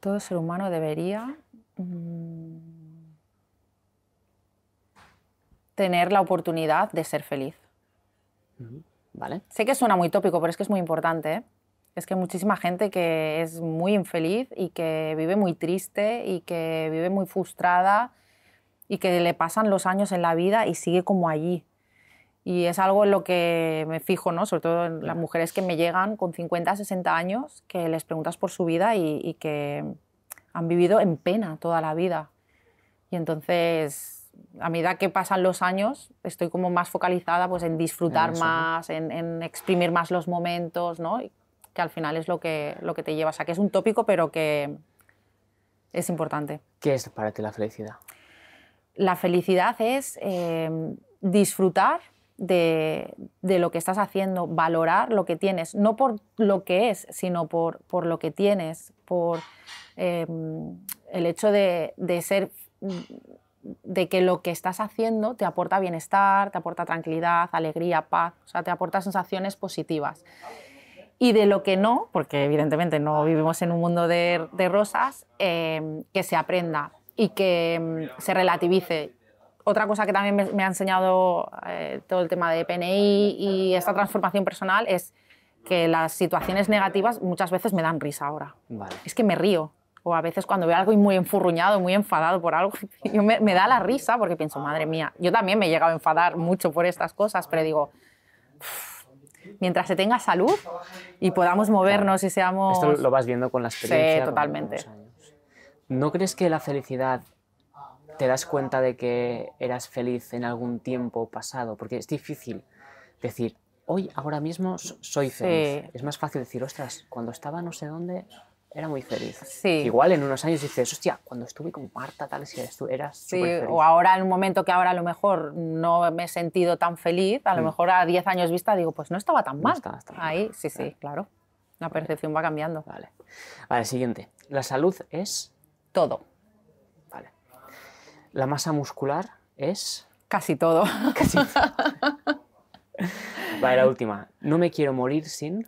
todo ser humano debería mm. tener la oportunidad de ser feliz. Vale. Sé que suena muy tópico, pero es que es muy importante. ¿eh? Es que hay muchísima gente que es muy infeliz y que vive muy triste y que vive muy frustrada y que le pasan los años en la vida y sigue como allí. Y es algo en lo que me fijo, ¿no? sobre todo en las mujeres que me llegan con 50, 60 años, que les preguntas por su vida y que han vivido en pena toda la vida. Y entonces a medida que pasan los años, estoy como más focalizada pues, en disfrutar más, en, exprimir más los momentos, ¿no? que al final es lo que, lo que te lleva. O sea, que es un tópico, pero que es importante. ¿Qué es para ti la felicidad? La felicidad es eh, disfrutar de, lo que estás haciendo, valorar lo que tienes, no por lo que es, sino por, lo que tienes, por eh, el hecho de, de ser de que lo que estás haciendo te aporta bienestar, te aporta tranquilidad, alegría, paz, o sea, te aporta sensaciones positivas. Y de lo que no, porque evidentemente no vivimos en un mundo de, rosas, em, que se aprenda y que em, se relativice. Otra cosa que también me, ha enseñado eh, todo el tema de PNI y esta transformación personal es que las situaciones negativas muchas veces me dan risa ahora. Es que me río. O a veces cuando veo algo muy enfurruñado, muy enfadado por algo, [LAUGHS] yo me, da la risa porque pienso, madre mía, yo también me he llegado a enfadar mucho por estas cosas, pero digo, mientras se tenga salud y podamos movernos y seamos... Esto lo vas viendo con la experiencia. Sí, totalmente. ¿No crees que la felicidad te das cuenta de que eras feliz en algún tiempo pasado? Porque es difícil decir, hoy, ahora mismo soy feliz. Es más fácil decir, ostras, cuando estaba no sé dónde, era muy feliz. Igual en unos años dices, hostia, cuando estuve con Marta, tal, si eras sí, feliz. O ahora, en un momento que ahora a lo mejor no me he sentido tan feliz, a lo mm. mejor a 10 años vista digo, pues no estaba tan mal. Ahí, sí, sí, claro. La percepción va cambiando. Vale. Vale, siguiente. La salud es. Todo. Vale. La masa muscular es. Casi todo. [LAUGHS] Casi todo. [LAUGHS] vale, la última. No me quiero morir sin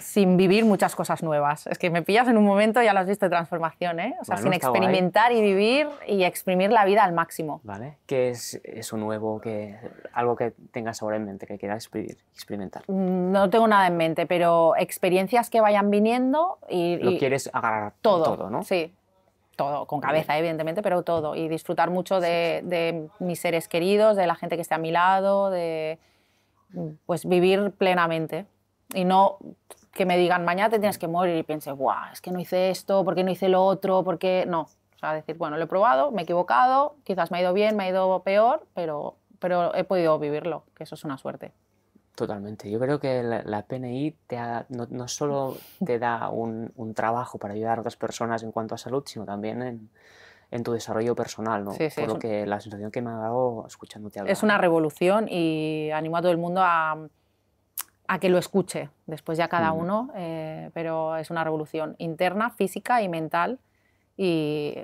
sin vivir muchas cosas nuevas. Es que me pillas en un momento, ya lo has visto, de transformación, ¿eh? O sea, sin experimentar y vivir y exprimir la vida al máximo. Vale. ¿Qué es eso nuevo, que, algo que tengas ahora en mente, que quieras experimentar? Mm, no tengo nada en mente, pero experiencias que vayan viniendo y... Lo quieres agarrar todo, ¿no? Sí, todo, con cabeza evidentemente, pero todo. Y disfrutar mucho de, de, mis seres queridos, de la gente que esté a mi lado, de pues vivir plenamente y no que me digan mañana te tienes que morir y piense, guau, es que no hice esto, porque no hice lo otro? porque... no? O sea, decir, bueno, lo he probado, me he equivocado, quizás me ha ido bien, me ha ido peor, pero, pero he podido vivirlo, que eso es una suerte. Totalmente. Yo creo que la, PNI te no, solo te da un, trabajo para ayudar a otras personas en cuanto a salud, sino también en, en tu desarrollo personal, ¿no? Por lo que la sensación que me ha dado escuchándote hablar. Es una revolución y animo a todo el mundo a a que lo escuche, después ya cada mm. uno, eh, pero es una revolución interna, física y mental y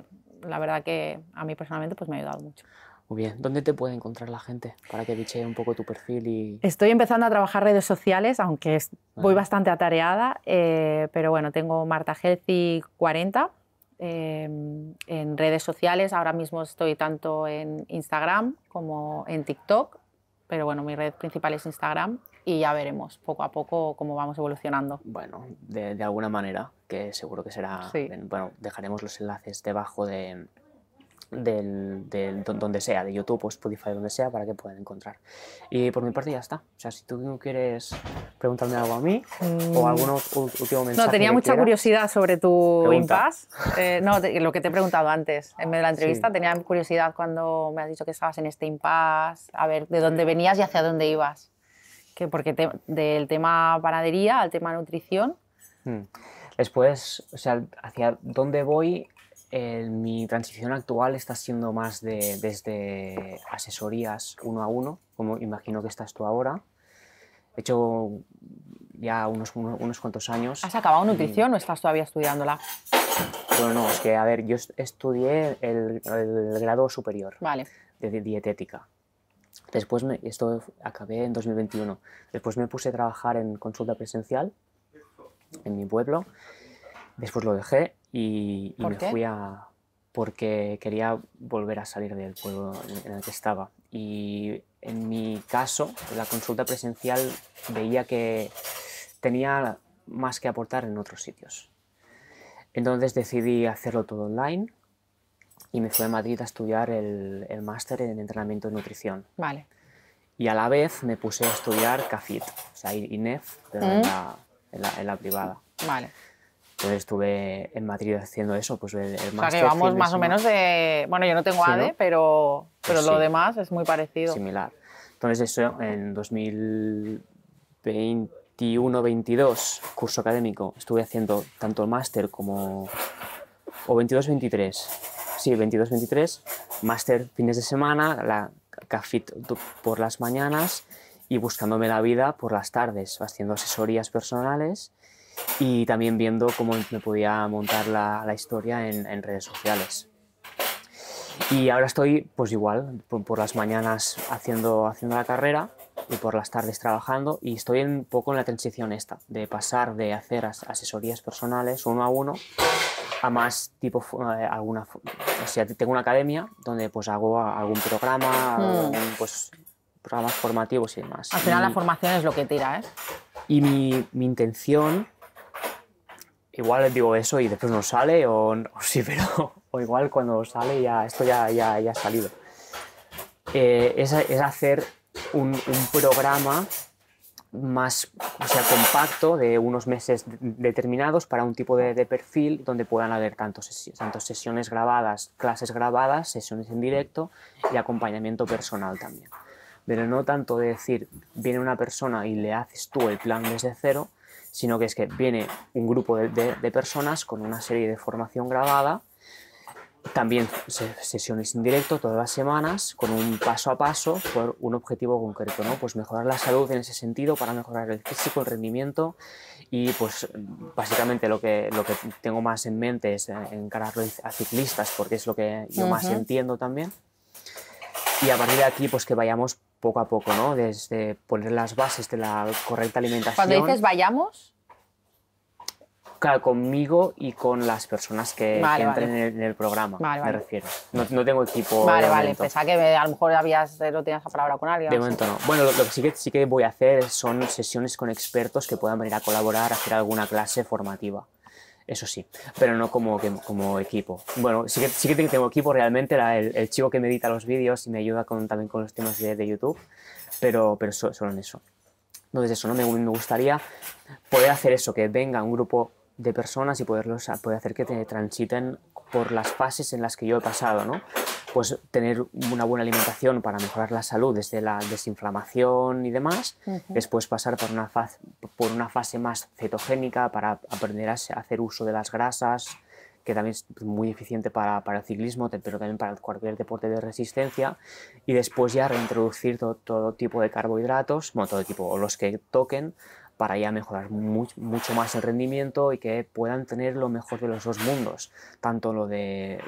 la verdad que a mí personalmente pues me ha ayudado mucho. Muy bien, ¿dónde te puede encontrar la gente para que viche un poco tu perfil? Y... Estoy empezando a trabajar redes sociales, aunque voy bastante atareada, eh, pero bueno, tengo Marta Healthy 40 em, en redes sociales, ahora mismo estoy tanto en Instagram como en TikTok, pero bueno, mi red principal es Instagram y ya veremos poco a poco cómo vamos evolucionando. Bueno, de, alguna manera, que seguro que será... Bueno, dejaremos los enlaces debajo de, del, donde sea, de YouTube o Spotify, donde sea, para que puedan encontrar. Y por mi parte ya está. O sea, si tú quieres preguntarme algo a mí o mm. algún último mensaje. No, tenía mucha curiosidad sobre tu impasse. Eh, no, lo que te he preguntado antes, en medio de la entrevista, tenía curiosidad cuando me has dicho que estabas en este impasse, a ver de dónde venías y hacia dónde ibas porque del tema panadería al tema nutrición. Hmm. Después, o sea, hacia dónde voy, eh, mi transición actual está siendo más de, desde asesorías uno a uno, como imagino que estás tú ahora. He hecho ya unos, unos, cuantos años. ¿Has acabado nutrición o estás todavía estudiándola? Bueno, no, es que, a ver, yo estudié el, grado superior vale. de dietética. Después, esto acabé en 2021. Después me puse a trabajar en consulta presencial en mi pueblo. Después lo dejé y, me fui a... porque quería volver a salir del pueblo en el que estaba. Y en mi caso, la consulta presencial veía que tenía más que aportar en otros sitios. Entonces decidí hacerlo todo online y me fui a Madrid a estudiar el, el máster en entrenamiento de nutrición. Vale. Y a la vez me puse a estudiar CAFIT, o sea, INEF, mm. en, la, la, privada. Vale. Entonces estuve en Madrid haciendo eso, pues el, máster. O sea, que vamos más o menos de... Bueno, yo no tengo ADE, pero, pues pero lo demás es muy parecido. Similar. Entonces eso en 2021-22, curso académico, estuve haciendo tanto el máster como... o 22-23 sí, 22-23, máster fines de semana, la CAFIT por las mañanas y buscándome la vida por las tardes, haciendo asesorías personales y también viendo cómo me podía montar la, historia en, redes sociales. Y ahora estoy pues igual, por, por las mañanas haciendo, haciendo la carrera y por las tardes trabajando y estoy un poco en la transición esta, de pasar de hacer asesorías personales uno a uno a más tipo eh, alguna... O sea, tengo una academia donde pues hago algún programa, hmm. pues programas formativos y demás. Al final la formación es lo que tira, ¿eh? Y mi, mi intención, igual digo eso y después no sale, o, sí, [LAUGHS] pero o igual cuando sale ya esto ya, ya, ha salido, eh, es, es hacer un, programa más o sea, compacto de unos meses determinados para un tipo de, perfil donde puedan haber tantos sesiones grabadas, clases grabadas, sesiones en directo y acompañamiento personal también. Pero no tanto de decir, viene una persona y le haces tú el plan desde cero, sino que es que viene un grupo de personas con una serie de formación grabada también sesiones en directo todas las semanas con un paso a paso por un objetivo concreto, ¿no? Pues mejorar la salud en ese sentido para mejorar el físico, el rendimiento y pues básicamente lo que, lo que tengo más en mente es eh, encararlo a ciclistas porque es lo que yo más entiendo también. Y a partir de aquí pues que vayamos poco a poco, ¿no? Desde poner las bases de la correcta alimentación. Cuando dices vayamos, conmigo y con las personas que, entren en, el, programa, me refiero. No, tengo equipo. Vale, vale, pensaba que a lo mejor habías, eh, no tenías la palabra con alguien. De momento no. Bueno, lo, que sí que, sí que voy a hacer son sesiones con expertos que puedan venir a colaborar, a hacer alguna clase formativa. Eso sí, pero no como, como equipo. Bueno, sí que, sí que tengo equipo realmente, el, chico que me edita los vídeos y me ayuda con, también con los temas de, YouTube, pero, pero solo en eso. Entonces eso, ¿no? Me, me gustaría poder hacer eso, que venga un grupo de personas y poderlos, poder hacer que transiten por las fases en las que yo he pasado, ¿no? Pues tener una buena alimentación para mejorar la salud desde la desinflamación y demás, después pasar por una, por una fase más cetogénica para aprender a hacer uso de las grasas, que también es muy eficiente para, el ciclismo, pero también para cualquier deporte de resistencia, y después ya reintroducir todo, tipo de carbohidratos, bueno, todo tipo, o los que toquen, para ya mejorar mucho más el rendimiento y que puedan tener lo mejor de los dos mundos, tanto lo del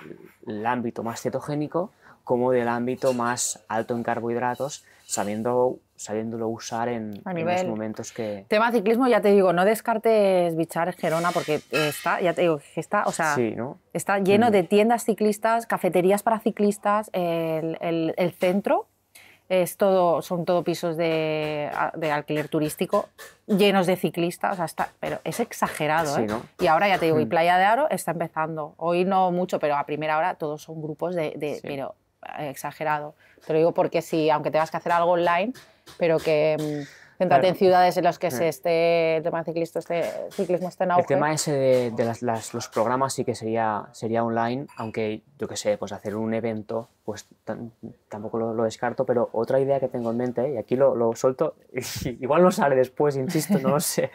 ámbito más cetogénico como del ámbito más alto en carbohidratos, sabiendo, sabiéndolo usar en, los momentos que... Tema ciclismo, ya te digo, no descartes bichar Gerona porque está, ya está, o sea, está lleno mm. de tiendas ciclistas, cafeterías para ciclistas, el, el, el centro es todo, son todo pisos de, alquiler turístico llenos de ciclistas, hasta, pero es exagerado. ¿eh? Y ahora ya te digo, y hmm. Playa de Aro está empezando. Hoy no mucho, pero a primera hora todos son grupos de, pero eh, exagerado. Te lo digo porque si, aunque tengas que hacer algo online, pero que mm, Céntrate en ciudades en las que se esté, el tema de ciclista, este ciclismo esté en auge. El tema ese de, los programas sí que sería, sería online, aunque yo qué sé, pues hacer un evento, pues tampoco lo, descarto, pero otra idea que tengo en mente, y aquí lo, lo suelto, [LAUGHS] igual no sale después, insisto, no lo [LAUGHS] sé,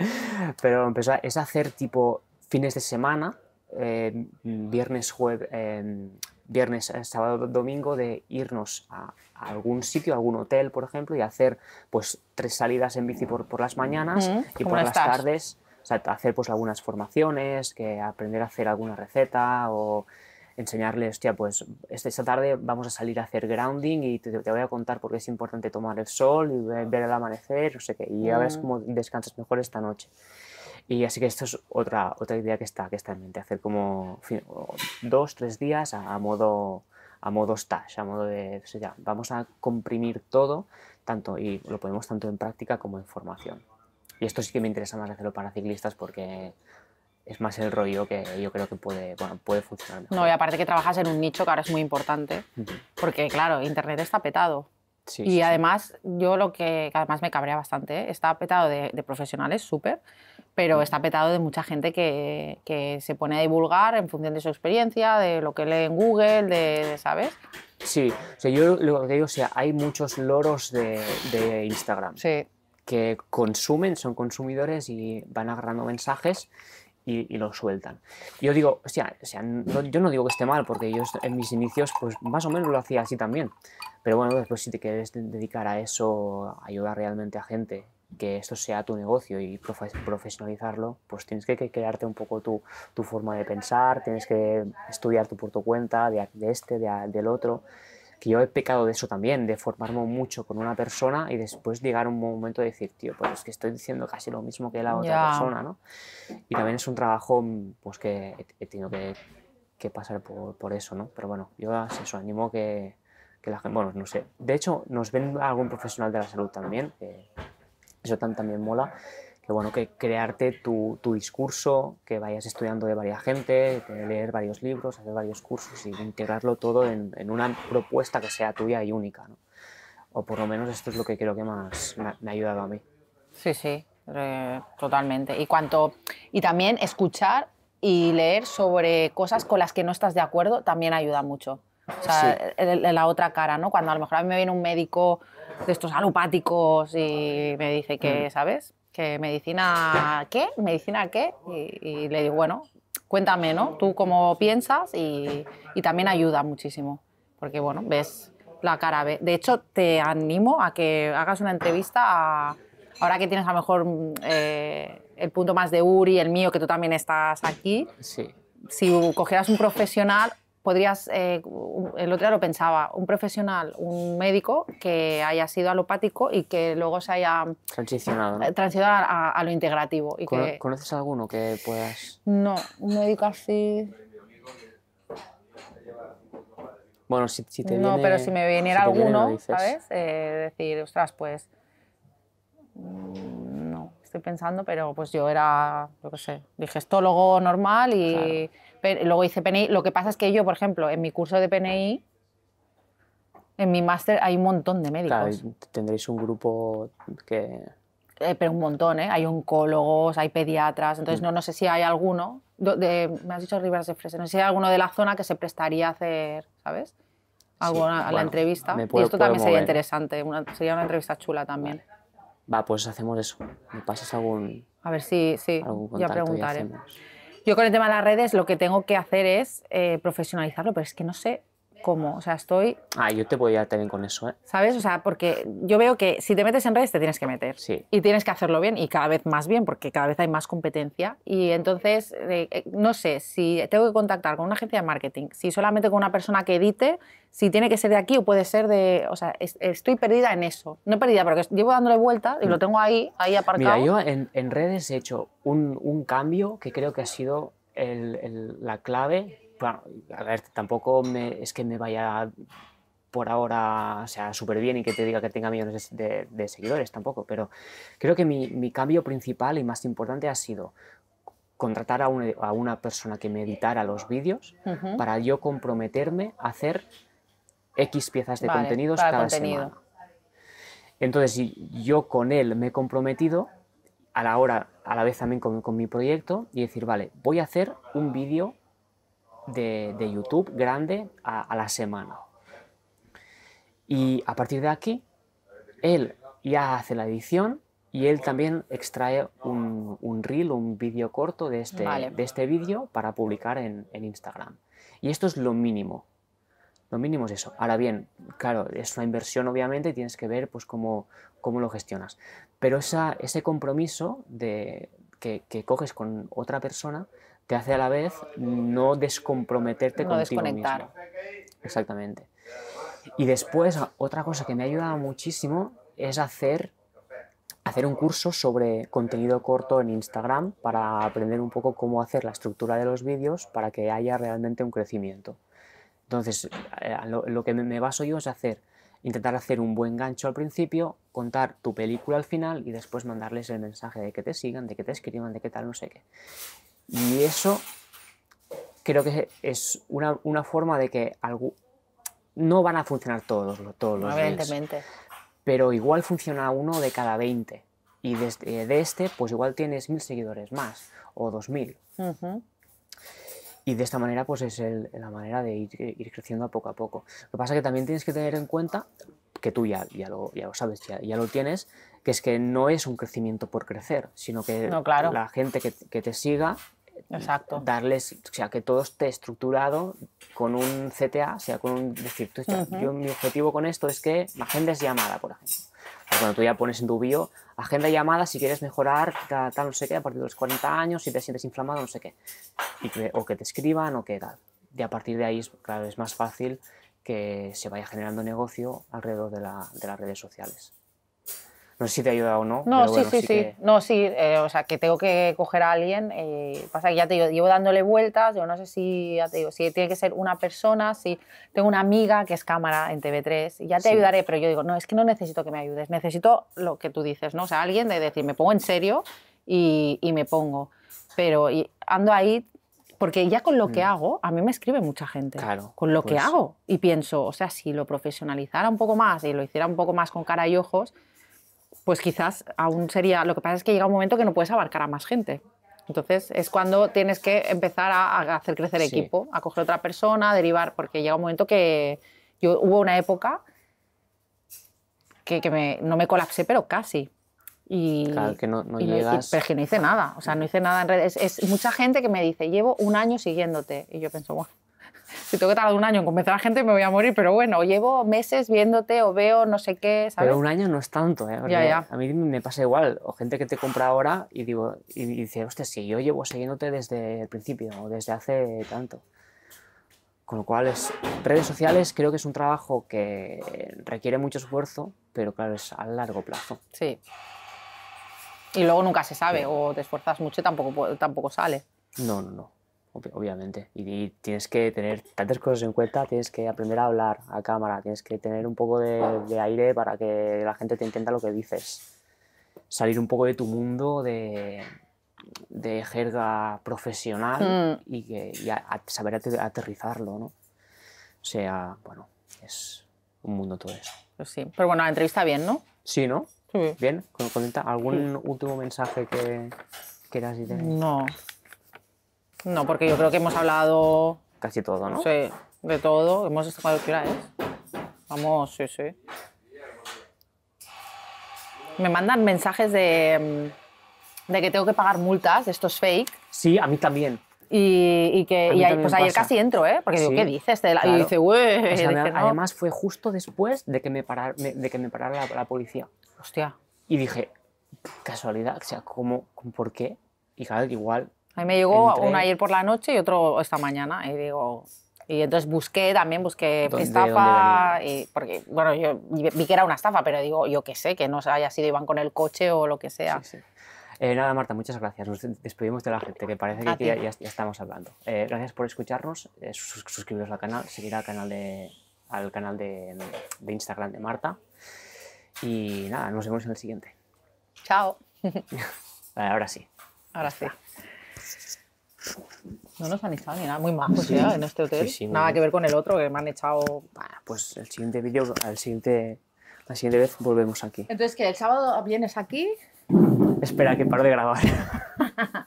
pero empezar, es hacer tipo fines de semana, eh, viernes, jueves, eh, viernes, eh, sábado, domingo, de irnos a a algún sitio, algún hotel, por ejemplo, y hacer pues tres salidas en bici por, las mañanas y por las tardes hacer pues algunas formaciones, que aprender a hacer alguna receta o enseñarles, hostia, pues este, esta tarde vamos a salir a hacer grounding y te, voy a contar por qué es importante tomar el sol y ver el amanecer, no sé qué, y ya ver cómo descansas mejor esta noche. Y así que esto es otra, otra idea que está, que está en mente, hacer como dos, tres días a modo a modo stash, a modo de... O vamos a comprimir todo tanto y lo ponemos tanto en práctica como en formación. Y esto sí que me interesa más hacerlo para ciclistas porque es más el rollo que yo creo que puede, bueno, puede funcionar. No, y aparte que trabajas en un nicho que ahora es muy importante, porque claro, Internet está petado y además, yo lo que, además me cabrea bastante, está petado de, profesionales, súper, pero mm. está petado de mucha gente que, que, se pone a divulgar en función de su experiencia, de lo que lee en Google, de, de ¿sabes? Sí, o sea, yo lo que digo, o sea, hay muchos loros de, Instagram que consumen, son consumidores y van agarrando mensajes y, lo sueltan. Yo digo, o sea, no, yo no digo que esté mal, porque yo en mis inicios, pues más o menos lo hacía así también. Pero bueno, después si te quieres dedicar a eso, ayudar realmente a gente, que esto sea tu negocio y profesionalizarlo, pues tienes que, que crearte un poco tu, forma de pensar, tienes que estudiar tu por tu cuenta, de, este, de, del otro que yo he pecado de eso también, de formarme mucho con una persona y después llegar a un momento de decir, tío, pues es que estoy diciendo casi lo mismo que la otra persona, ¿no? Y también es un trabajo pues que he, tenido que, pasar por, por, eso, ¿no? Pero bueno, yo eso, animo que, que la gente, bueno, no sé. De hecho, nos ven algún profesional de la salud también, que eso también mola que bueno, que crearte tu, tu, discurso, que vayas estudiando de varias gente, leer varios libros, hacer varios cursos y integrarlo todo en, en una propuesta que sea tuya y única. ¿no? O por lo menos esto es lo que creo que más me ha, ayudado a mí. Sí, sí, totalmente. Y, cuanto, y también escuchar y leer sobre cosas con las que no estás de acuerdo también ayuda mucho. O sea, la otra cara, ¿no? Cuando a lo mejor a mí me viene un médico de estos alopáticos y me dice que, mm. ¿sabes? que medicina qué, medicina qué, y, le digo, bueno, cuéntame, ¿no? Tú cómo piensas y, también ayuda muchísimo, porque bueno, ves la cara. De hecho, te animo a que hagas una entrevista ahora que tienes a lo mejor eh, el punto más de Uri, el mío, que tú también estás aquí. Si cogieras un profesional podrías, eh, el otro día lo pensaba, un profesional, un médico que haya sido alopático y que luego se haya transicionado, eh, a, lo integrativo. Y ¿Conoces alguno que puedas...? No, un médico así... Bueno, si, si te viene, No, pero si me viniera alguno, ¿sabes? Eh, decir, ostras, pues... Mm, no, estoy pensando, pero pues yo era, yo qué sé, digestólogo normal y luego hice PNI. Lo que pasa es que yo, por ejemplo, en mi curso de PNI, en mi máster hay un montón de médicos. tendréis un grupo que... Eh, pero un montón, ¿eh? Hay oncólogos, hay pediatras, entonces mm. no, no sé si hay alguno, de, me has dicho Rivas de Fresa, no sé si hay alguno de la zona que se prestaría a hacer, ¿sabes? algo a la entrevista. y esto también sería interesante, sería una entrevista chula también. Va, pues hacemos eso. Me pasas algún... A ver si, sí, ya preguntaré. Yo con el tema de las redes lo que tengo que hacer es eh, profesionalizarlo, pero es que no sé cómo. O sea, estoy. Ah, yo te voy a también con eso, ¿eh? ¿Sabes? O sea, porque yo veo que si te metes en redes te tienes que meter. Sí. Y tienes que hacerlo bien y cada vez más bien, porque cada vez hay más competencia. Y entonces, eh, eh, no sé si tengo que contactar con una agencia de marketing, si solamente con una persona que edite, si tiene que ser de aquí o puede ser de. O sea, estoy perdida en eso. No perdida, porque llevo dándole vueltas y lo mm. tengo ahí, ahí aparcado. Mira, yo en, en redes he hecho un, un, cambio que creo que ha sido el, el, la clave bueno, a ver, tampoco es que me vaya por ahora, o sea, súper bien y que te diga que tenga millones de, seguidores tampoco, pero creo que mi, cambio principal y más importante ha sido contratar a, una persona que me editara los vídeos para yo comprometerme a hacer X piezas de contenidos cada semana. Entonces, yo con él me he comprometido a la hora, a la vez también con, con mi proyecto y decir, vale, voy a hacer un vídeo de, YouTube grande a, la semana. Y a partir de aquí, él ya hace la edición y él también extrae un, un reel, un vídeo corto de este, este vídeo para publicar en, Instagram. Y esto es lo mínimo. Lo mínimo es eso. Ahora bien, claro, es una inversión obviamente tienes que ver pues cómo, cómo lo gestionas. Pero esa, ese compromiso de, que, coges con otra persona te hace a la vez no descomprometerte no contigo desconectar. Exactamente. Y después, otra cosa que me ha ayudado muchísimo es hacer, hacer un curso sobre contenido corto en Instagram para aprender un poco cómo hacer la estructura de los vídeos para que haya realmente un crecimiento. Entonces, eh, lo, que me baso yo es hacer intentar hacer un buen gancho al principio, contar tu película al final y después mandarles el mensaje de que te sigan, de que te escriban, de qué tal, no sé qué. Y eso creo que es una, una forma de que algo, no van a funcionar todos, todos los Evidentemente. pero igual funciona uno de cada 20. Y de, este, de este, pues igual tienes mil seguidores más o dos mil. Y de esta manera, pues es el, la manera de ir, ir, creciendo poco a poco. Lo que pasa es que también tienes que tener en cuenta, que tú ya, ya, lo, ya lo sabes, ya, ya lo tienes, que es que no es un crecimiento por crecer, sino que la gente que, que, te siga Exacto. Darles, o sea, que todo esté estructurado con un CTA, o sea con un decir, yo, mi objetivo con esto es que la agenda llamada, por ejemplo. O cuando tú ya pones en tu bio, agenda llamada si quieres mejorar tal, no sé qué, a partir de los 40 años, si te sientes inflamado, no sé qué. o que te escriban o que tal. Y a partir de ahí, claro, es más fácil que se vaya generando negocio alrededor de las redes sociales. No sé si te ha ayudado o no. No, sí, sí, sí, No, sí, eh, o sea, que tengo que coger a alguien. Eh, pasa que ya te digo, llevo dándole vueltas, yo no sé si, te si tiene que ser una persona, si tengo una amiga que es cámara en TV3, ya te ayudaré, pero yo digo, no, es que no necesito que me ayudes, necesito lo que tú dices, ¿no? O sea, alguien de decir, me pongo en serio y, y me pongo. Pero ando ahí porque ya con lo que mm. hago, a mí me escribe mucha gente. Claro. Con lo que pues. hago. Y pienso, o sea, si lo profesionalizara un poco más y lo hiciera un poco más con cara y ojos, pues quizás aún sería, lo que pasa es que llega un momento que no puedes abarcar a más gente. Entonces es cuando tienes que empezar a, hacer crecer equipo, a coger otra persona, a derivar, porque llega un momento que yo hubo una época que, no me colapsé, pero casi. Y, claro, que no, no llegas... pero no hice nada, o sea, no hice nada en redes. Es, es, mucha gente que me dice, llevo un año siguiéndote. Y yo pienso, bueno, si tengo que tardar un año en convencer a la gente, me voy a morir. Pero bueno, llevo meses viéndote o veo no sé qué, ¿sabes? Pero un año no es tanto, ¿eh? A mí me pasa igual. O gente que te compra ahora y, digo, y dice, hostia, si yo llevo siguiéndote desde el principio o desde hace tanto. Con lo cual, es, redes sociales creo que es un trabajo que requiere mucho esfuerzo, pero claro, es a largo plazo. Sí. Y luego nunca se sabe, o te esfuerzas mucho y tampoco, tampoco sale. No, no, no obviamente. Y, tienes que tener tantas cosas en cuenta, tienes que aprender a hablar a cámara, tienes que tener un poco de, aire para que la gente te entienda lo que dices. Salir un poco de tu mundo de, de jerga profesional mm. y, que, saber aterrizarlo, ¿no? O sea, bueno, es un mundo todo eso. Pues sí, pero bueno, la entrevista bien, ¿no? Sí, ¿no? Bien, ¿Algún último mensaje que quieras decir? No, no, porque yo creo que hemos hablado Casi todo, ¿no? sí, de todo. Hemos estado Vamos, sí, sí. Me mandan mensajes de, mm, de que tengo que pagar multas, de estos fake. Sí, a mí también. Y, que ahí- pues ayer casi entro, ¿eh? Porque digo, ¿qué dices? [LAUGHS] Y dice, güey. Además fue justo después de que me parara, de que me parara la, policía. Hostia. Y dije, casualidad, o sea, ¿cómo, cómo- ¿por qué? Y claro, igual a mí me llegó uno ayer por la noche y otro esta mañana. Y digo, y entonces busqué también, busqué estafa, porque, bueno, yo vi que era una estafa, pero digo, yo qué sé, que no haya sido iban con el coche o lo que sea. Eh, nada, Marta, muchas gracias. Nos despedimos de la gente, que parece que, ya, estamos hablando. Eh, gracias por escucharnos, eh, suscribiros al canal, seguir al canal de, al canal de, de Instagram de Marta. Y nada, nos vemos en el siguiente. Chao. [LAUGHS] Ahora sí. Ahora sí. No nos han echado ni nada, muy majos ya ¿eh? en este hotel. nada que ver con el otro, que me han echado... pues el siguiente vídeo, al siguiente, la siguiente vez volvemos aquí. Entonces, que ¿El sábado vienes aquí? Espera, que paro de grabar. [LAUGHS]